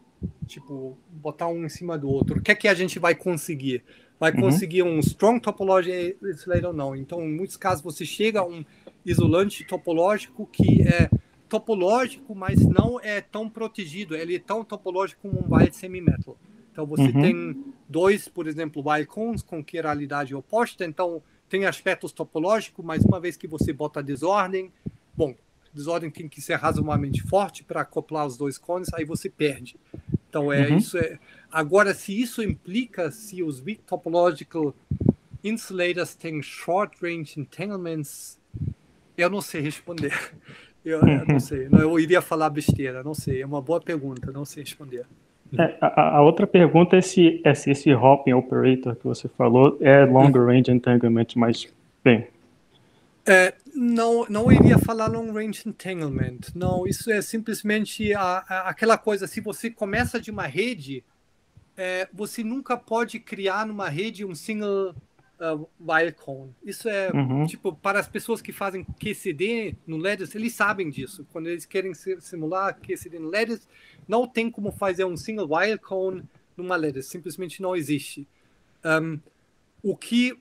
tipo botar um em cima do outro o que é que a gente vai conseguir vai uhum. conseguir um strong topological insulator ou não então em muitos casos você chega a um isolante topológico que é topológico, mas não é tão protegido. Ele é tão topológico como um wild semi-metal. Então você uhum. tem dois, por exemplo, wild cones com quiralidade oposta, então tem aspectos topológicos, mas uma vez que você bota desordem, bom, desordem tem que ser razoavelmente forte para acoplar os dois cones, aí você perde. Então é uhum. isso é. Agora, se isso implica se os weak topological insulators têm short range entanglements, eu não sei responder. Eu, eu não sei, eu iria falar besteira, não sei. É uma boa pergunta, não sei responder. É, a, a, outra pergunta é se, é se esse hopping operator que você falou é long hum. range entanglement, mas bem. É, não, não iria falar long range entanglement. Não, isso é simplesmente a, a, aquela coisa. Se você começa de uma rede, é, você nunca pode criar numa rede um single uh, ah, Wilecon. Isso é, uhum. tipo, para as pessoas que fazem QCD no Ledger, eles sabem disso. Quando eles querem simular QCD no Ledger, não tem como fazer um single Wilecon numa Ledger. Simplesmente não existe. Um, o que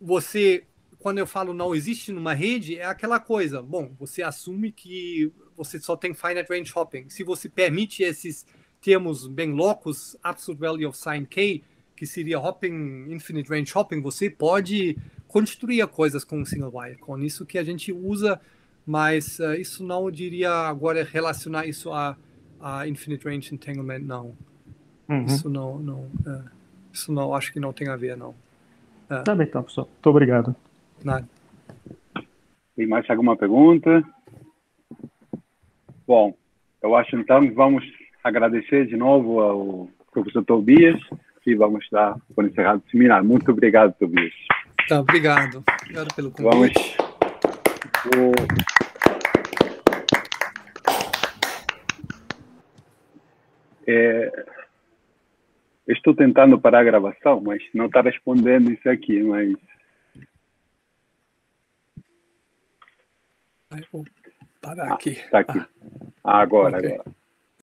você, quando eu falo não existe numa rede, é aquela coisa. Bom, você assume que você só tem finite range hopping. Se você permite esses termos bem loucos, absolute value of sine k, que seria Hopping, Infinite Range Hopping, você pode construir coisas com single wire, com isso que a gente usa, mas uh, isso não diria agora relacionar isso a, a Infinite Range Entanglement, não. Uhum. Isso não, não uh, isso não, acho que não tem a ver, não. Uh. Tá bem, então, pessoal. Muito obrigado. Nada. Tem mais alguma pergunta? Bom, eu acho então que vamos agradecer de novo ao professor Tobias vamos dar por encerrado o seminário. Muito obrigado, Tobias. Tá, obrigado. Obrigado pelo convite. Vamos. É... Estou tentando parar a gravação, mas não está respondendo isso aqui, mas... Vou parar aqui. Está ah, aqui. Ah, agora, okay. agora.